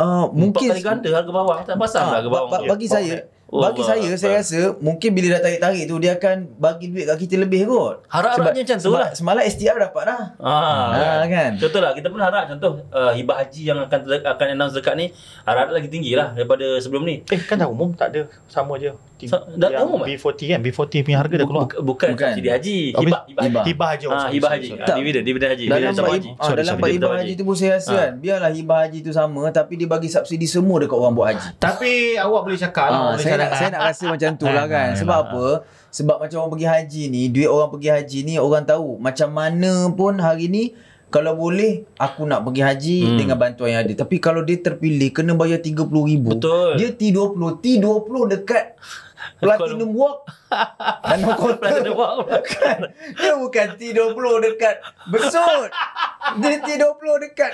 uh, mungkin kali ganda harga bawang, tak pasang ah, harga bawang. Ba- ba- bagi saya oh, Oh, bagi Allah, saya, saya rasa mungkin bila dah tarik-tarik tu, dia akan bagi duit kat kita lebih kot. Harap-harapnya macam tu lah. Semalam STR dapat lah. Ha, ha, kan. Ah, kan? Contoh lah, kita pun harap contoh uh, hibah haji yang akan akan announce dekat ni, harap lagi tinggi lah daripada sebelum ni. Eh, kan dah umum tak ada. Sama je. Dah tak umum B40 kan B40 punya harga dah keluar Bukan, bukan. Jadi haji Hibah ah, Hibah, hibah. haji ha, Hibah haji ha, Dividend Dividend haji Dalam hibah haji. Ha, sorry, sorry, hibah haji. haji tu pun saya rasa ha. kan Biarlah hibah haji tu sama Tapi dia bagi subsidi semua Dekat orang buat haji Tapi awak boleh cakap, ha, lah, saya, nak saya nak rasa macam tu lah kan Sebab apa Sebab macam orang pergi haji ni Duit orang pergi haji ni Orang tahu Macam mana pun hari ni kalau boleh aku nak pergi haji hmm. dengan bantuan yang ada tapi kalau dia terpilih kena bayar 30000 betul dia T20 T20 dekat Platinum Walk Dan no Platinum Walk kan? Dia bukan T20 dekat Besut Dia T20 dekat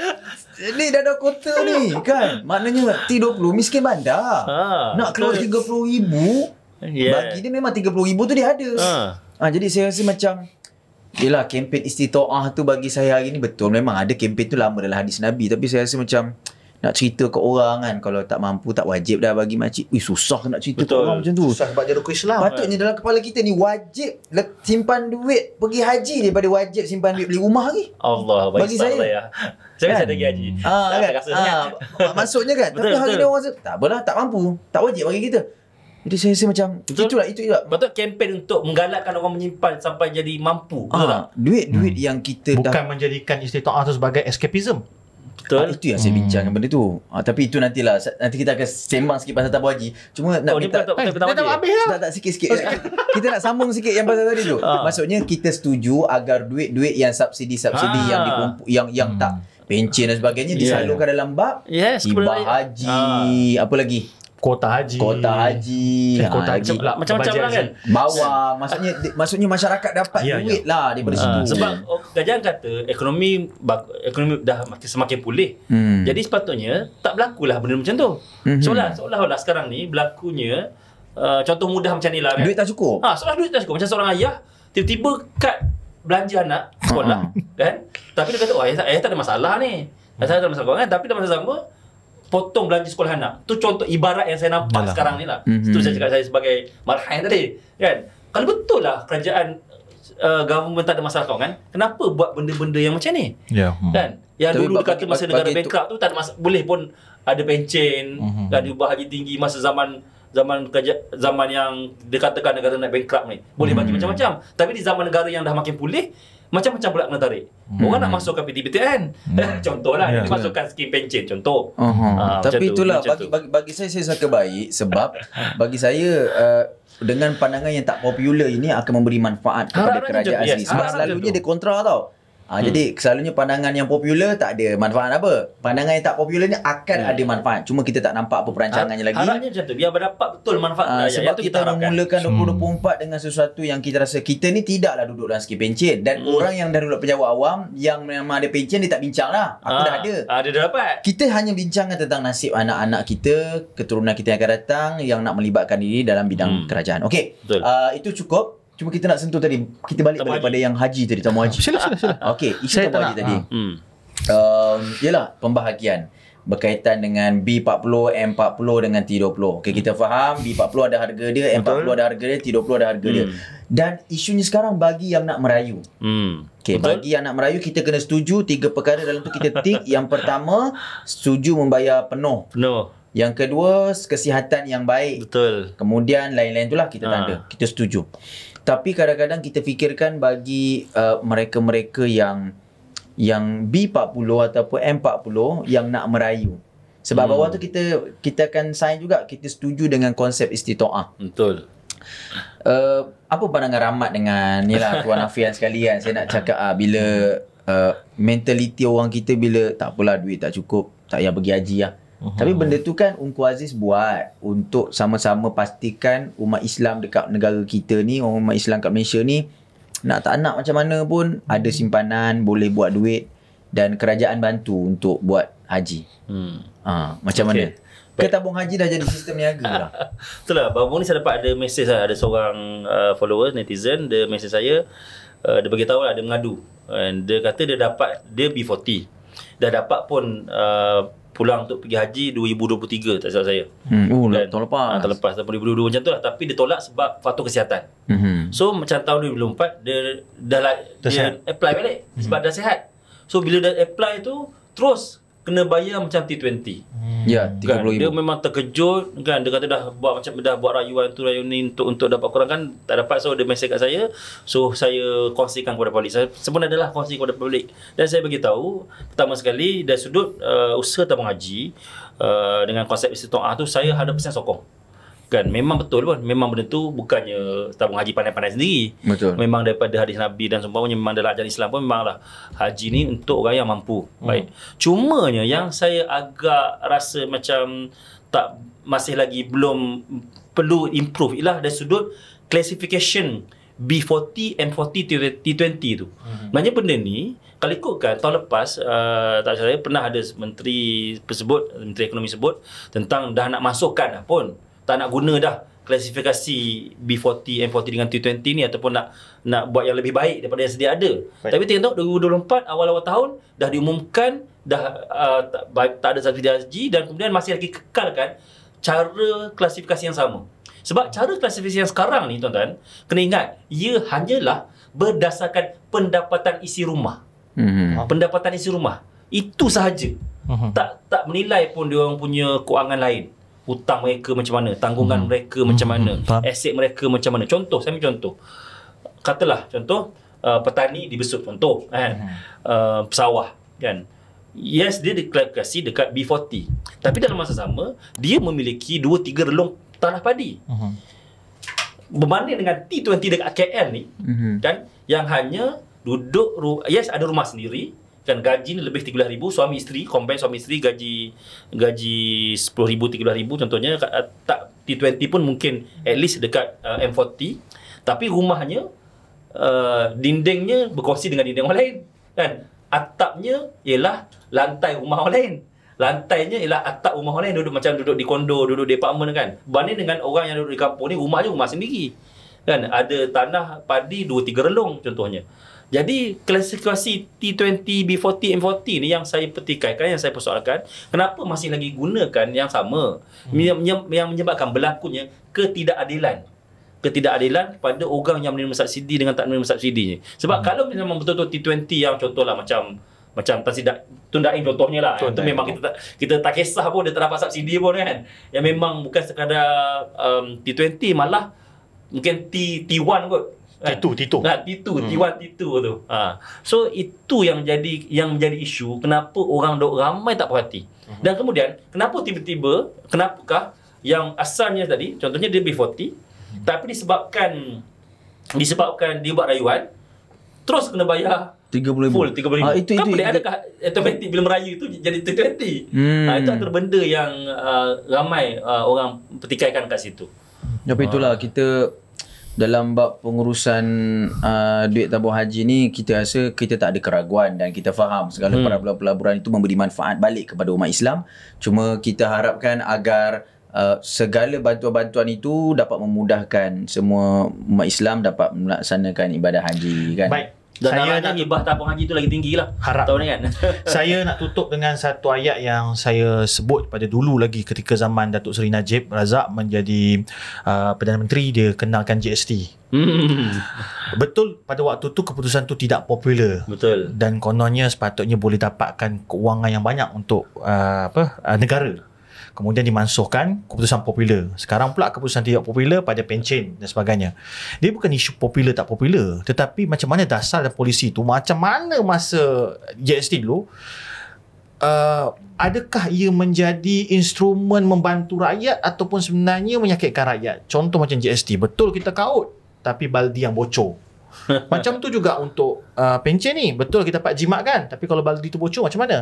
Ni dah no quarter ni Kan Maknanya T20 miskin bandar ha, Nak keluar RM30,000 yeah. Bagi dia memang RM30,000 tu dia ada ha. Ha, Jadi saya rasa macam Yelah kempen istitoah tu bagi saya hari ni betul Memang ada kempen tu lama dalam hadis Nabi Tapi saya rasa macam nak cerita ke orang kan kalau tak mampu tak wajib dah bagi makcik Ih, susah nak cerita Betul. ke orang macam tu susah sebab dia rukun Islam patutnya kan? dalam kepala kita ni wajib le- simpan duit pergi haji daripada wajib simpan duit beli rumah lagi Allah bagi baik saya lah ya. saya kan? saya pergi haji ha, kan? rasa ha, maksudnya kan tapi hari ni orang rasa tak apalah tak mampu tak wajib bagi kita jadi saya rasa macam betul. itulah itu juga. Betul kempen untuk menggalakkan orang menyimpan sampai jadi mampu. Ha, betul ah, tak? Duit-duit hmm. yang kita bukan dah... menjadikan istitaah itu sebagai escapism. Betul. Ha, itu yang saya bincang hmm. benda tu. Ha, tapi itu nantilah nanti kita akan sembang sikit pasal tabu haji. Cuma nak oh, kita eh, tak hey, tak tak habis Tak tak sikit-sikit. Oh, kita nak sambung sikit yang pasal tadi tu. Ha. Maksudnya kita setuju agar duit-duit yang subsidi-subsidi ha. yang dikumpul yang yang hmm. tak pencen dan sebagainya yeah. disalurkan dalam bab yes, ibadah haji ha. apa lagi kota haji kota haji eh, kota ah, haji, haji. macam-macam lah kan Bawa, maksudnya di, maksudnya masyarakat dapat ya, ya. duit ya. lah daripada ha. situ sebab kerajaan oh, kata ekonomi ekonomi dah makin semakin pulih hmm. jadi sepatutnya tak berlaku lah benda macam tu hmm. seolah seolah-olah sekarang ni berlakunya uh, contoh mudah macam ni lah kan? duit tak cukup ha, seolah duit tak cukup macam seorang ayah tiba-tiba kad belanja anak sekolah ha, ha. kan tapi dia kata oh, ayah, ayah tak ada masalah ni ayah tak ada masalah kan tapi dia masalah sanggup potong belanja sekolah anak. Tu contoh ibarat yang saya nampak Yalah. sekarang ni lah. Mm-hmm. Itu saya cakap saya sebagai marhaian tadi. Kan? Kalau betul lah kerajaan uh, government tak ada masalah kau kan? Kenapa buat benda-benda yang macam ni? Ya. Yeah. Hmm. Kan? Yang Tapi dulu bagi, kata masa bagi, negara bagi bankrupt tu, tak ada masalah. Boleh pun ada pencen mm-hmm. dan diubah lagi tinggi masa zaman zaman kerja, zaman yang dikatakan negara nak bankrupt ni. Boleh mm-hmm. bagi mhm. macam-macam. Tapi di zaman negara yang dah makin pulih, macam-macam pula nak tarik. Hmm. Orang nak masukkan PTPTN. Kan? Hmm. Contohlah, yeah. dia ya. masukkan skim pension contoh. Uh-huh. Uh, Tapi macam itulah bagi, bagi bagi saya saya suka baik sebab bagi saya uh, dengan pandangan yang tak popular ini akan memberi manfaat kepada Harap kerajaan Aziz. Yes. Sebab selalunya dia kontra tau. Ha, hmm. Jadi selalunya pandangan yang popular tak ada manfaat apa. Pandangan yang tak popular ni akan hmm. ada manfaat. Cuma kita tak nampak apa perancangannya ha, lagi. Harapnya macam tu. Biar berdapat betul manfaat. Ha, sebab kita, kita memulakan 2024 hmm. dengan sesuatu yang kita rasa kita ni tidaklah duduk dalam segi pencin. Dan hmm. orang yang dah duduk pejabat awam yang memang ada pencin dia tak bincang lah. Aku ha, dah ada. Ada dah dapat. Kita hanya bincangkan tentang nasib anak-anak kita, keturunan kita yang akan datang yang nak melibatkan diri dalam bidang hmm. kerajaan. Okey. Uh, itu cukup. Cuma kita nak sentuh tadi Kita balik tamu kepada haji. yang haji tadi Tamu haji Sila sila sila ah, Okay isu Saya tamu haji tadi ha. Hmm. Um, yelah pembahagian Berkaitan dengan B40, M40 dengan T20 Okay kita hmm. faham B40 ada harga dia M40 Betul. ada harga dia T20 ada harga hmm. dia Dan isunya sekarang bagi yang nak merayu hmm. Okay bagi yang nak merayu Kita kena setuju Tiga perkara dalam tu kita tick Yang pertama Setuju membayar penuh No. yang kedua, kesihatan yang baik. Betul. Kemudian lain-lain itulah kita ha. tanda. Kita setuju tapi kadang-kadang kita fikirkan bagi uh, mereka-mereka yang yang B40 ataupun M40 yang nak merayu sebab hmm. bawah tu kita kita akan sign juga kita setuju dengan konsep istitoah betul uh, apa pandangan Rahmat dengan ni lah Tuan Afian sekalian saya nak cakap uh, bila uh, mentaliti orang kita bila tak apalah duit tak cukup tak payah pergi haji lah Uh-huh. Tapi benda tu kan Ungku Aziz buat untuk sama-sama pastikan umat Islam dekat negara kita ni, orang umat Islam kat Malaysia ni nak tak nak macam mana pun uh ada simpanan, boleh buat duit dan kerajaan bantu untuk buat haji. Hmm. Ha, macam okay. mana? Ke tabung haji dah jadi sistem niaga lah. Betul lah. Baru ni saya dapat ada mesej lah. Ada seorang uh, follower, netizen. Dia mesej saya. Uh, dia beritahu lah. Dia mengadu. And dia kata dia dapat, dia B40. Dah dapat pun uh, pulang untuk pergi haji 2023 tak salah saya. Hmm. Oh, Dan, tahun lepas. Ha, tahun lepas tahun 2022 macam tu lah. Tapi dia tolak sebab faktor kesihatan. Hmm. So macam tahun 2024 dia dah, dah dia sihat. apply balik hmm. sebab mhm. dah sihat. So bila dah apply tu terus kena bayar macam T20. Hmm. Ya, kan? 30,000. Dia memang terkejut kan dia kata dah buat macam dah buat rayuan tu rayuan ni untuk untuk dapat kurangkan tak dapat so dia mesej kat saya. So saya kongsikan kepada polis. sebenarnya adalah kongsi kepada publik. Dan saya bagi tahu pertama sekali dari sudut uh, usaha tabung haji uh, dengan konsep istitoah tu saya 100% sokong kan memang betul pun memang benda tu bukannya tabung haji pandai-pandai sendiri betul. memang daripada hadis nabi dan semuanya memang dalam ajaran Islam pun memanglah haji ni untuk orang yang mampu hmm. baik cumanya yang saya agak rasa macam tak masih lagi belum perlu improve ialah dari sudut classification B40 M40 T20 tu. Hmm. Maknanya benda ni kalau ikutkan tahun lepas uh, tak saya pernah ada menteri tersebut menteri ekonomi sebut tentang dah nak masukkan dah pun tak nak guna dah klasifikasi B40, M40 dengan T20 ni ataupun nak nak buat yang lebih baik daripada yang sedia ada. Baik. Tapi tengok tengok 2024 awal-awal tahun dah diumumkan dah uh, tak, tak ada subsidi RSG dan kemudian masih lagi kekalkan cara klasifikasi yang sama. Sebab cara klasifikasi yang sekarang ni tuan-tuan, kena ingat ia hanyalah berdasarkan pendapatan isi rumah. Hmm. Pendapatan isi rumah. Itu sahaja. Uh-huh. Tak tak menilai pun dia orang punya kewangan lain hutang mereka macam mana tanggungan hmm. mereka hmm. macam mana hmm. hmm. aset mereka macam mana contoh saya ambil contoh katalah contoh uh, petani Besut. contoh kan hmm. uh, sawah kan yes dia diklasifikasi dekat B40 tapi dalam masa sama dia memiliki dua tiga relung tanah padi hmm. berbanding dengan T20 dekat KL ni hmm. kan yang hanya duduk yes ada rumah sendiri kan gaji ni lebih ribu suami isteri combine suami isteri gaji gaji sepuluh ribu 10000 ribu contohnya tak T20 pun mungkin at least dekat uh, M40 tapi rumahnya uh, dindingnya berkongsi dengan dinding orang lain kan atapnya ialah lantai rumah orang lain lantainya ialah atap rumah orang lain duduk macam duduk di kondo duduk di apartment kan banding dengan orang yang duduk di kampung ni rumah je rumah sendiri kan ada tanah padi dua tiga relung contohnya jadi klasifikasi T20, B40, M40 ni yang saya pertikaikan, yang saya persoalkan, kenapa masih lagi gunakan yang sama? Hmm. Yang menyebabkan berlakunya ketidakadilan. Ketidakadilan pada orang yang menerima subsidi dengan tak menerima subsidi ni. Sebab hmm. kalau memang betul-betul T20 yang contoh lah macam macam tersidak tundaing contohnya lah Tundain. itu memang kita tak kita tak kisah pun dia tak dapat subsidi pun kan yang memang bukan sekadar um, T20 malah mungkin T T1 kot T2, kan? T2. Nah, T2, T1, T2 tu. ha. So, itu yang jadi yang menjadi isu kenapa orang dok ramai tak perhati. Hmm. Dan kemudian, kenapa tiba-tiba, kenapakah yang asalnya tadi, contohnya dia B40, hmm. tapi disebabkan disebabkan dia buat rayuan, terus kena bayar RM30,000. Full RM30,000. Ah, itu, kan itu, itu, itu, adakah automatik bila merayu tu jadi T20? Hmm. Ha, itu antara benda yang uh, ramai uh, orang pertikaikan kat situ. Tapi itulah, ha. kita dalam bab pengurusan uh, duit tabung haji ni kita rasa kita tak ada keraguan dan kita faham segala hmm. pelaburan-pelaburan itu memberi manfaat balik kepada umat Islam cuma kita harapkan agar Uh, segala bantuan-bantuan itu dapat memudahkan semua umat Islam dapat melaksanakan ibadah haji kan baik dan saya nak ibah tabung haji tu lagi tinggi lah. Harap. Tahu ni kan? saya nak tutup dengan satu ayat yang saya sebut pada dulu lagi ketika zaman Datuk Seri Najib Razak menjadi uh, Perdana Menteri, dia kenalkan GST. Hmm. Betul pada waktu tu keputusan tu tidak popular. Betul. Dan kononnya sepatutnya boleh dapatkan kewangan yang banyak untuk uh, apa uh, negara kemudian dimansuhkan keputusan popular sekarang pula keputusan tidak popular pada pencen dan sebagainya dia bukan isu popular tak popular tetapi macam mana dasar dan polisi itu. macam mana masa GST dulu uh, adakah ia menjadi instrumen membantu rakyat ataupun sebenarnya menyakitkan rakyat contoh macam GST betul kita kaut tapi baldi yang bocor macam tu juga untuk uh, pencen ni betul kita dapat jimat kan tapi kalau balik tu bocor macam mana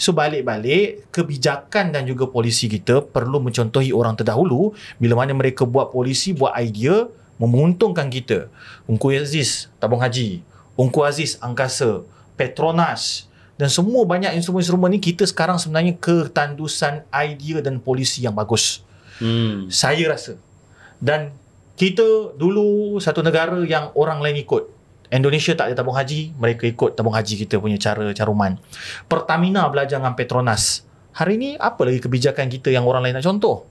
so balik-balik kebijakan dan juga polisi kita perlu mencontohi orang terdahulu bila mana mereka buat polisi buat idea menguntungkan kita Ungku Aziz Tabung Haji Ungku Aziz Angkasa Petronas dan semua banyak instrumen-instrumen ni kita sekarang sebenarnya ketandusan idea dan polisi yang bagus hmm. saya rasa dan kita dulu satu negara yang orang lain ikut. Indonesia tak ada tabung haji, mereka ikut tabung haji kita punya cara caruman. Pertamina belajar dengan Petronas. Hari ini apa lagi kebijakan kita yang orang lain nak contoh?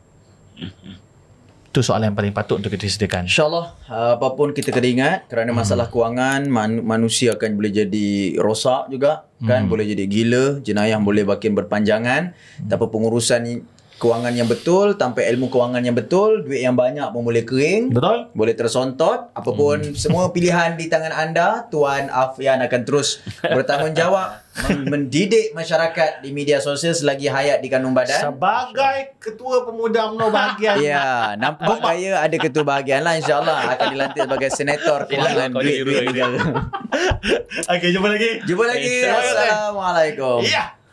Itu soalan yang paling patut untuk kita sediakan. InsyaAllah, uh, apapun kita kena ingat, kerana hmm. masalah hmm. kewangan, man- manusia akan boleh jadi rosak juga, kan? Hmm. Boleh jadi gila, jenayah boleh bakin berpanjangan. Hmm. Tapi pengurusan kewangan yang betul tanpa ilmu kewangan yang betul duit yang banyak pun boleh kering betul boleh tersontot apapun hmm. semua pilihan di tangan anda Tuan Afian akan terus bertanggungjawab mendidik masyarakat di media sosial selagi hayat di kandung badan sebagai ketua pemuda UMNO bahagian ya nampak Bapak. saya ada ketua bahagian lah insyaAllah akan dilantik sebagai senator kewangan duit-duit duit. okay, jumpa lagi jumpa lagi Assalamualaikum ya yeah.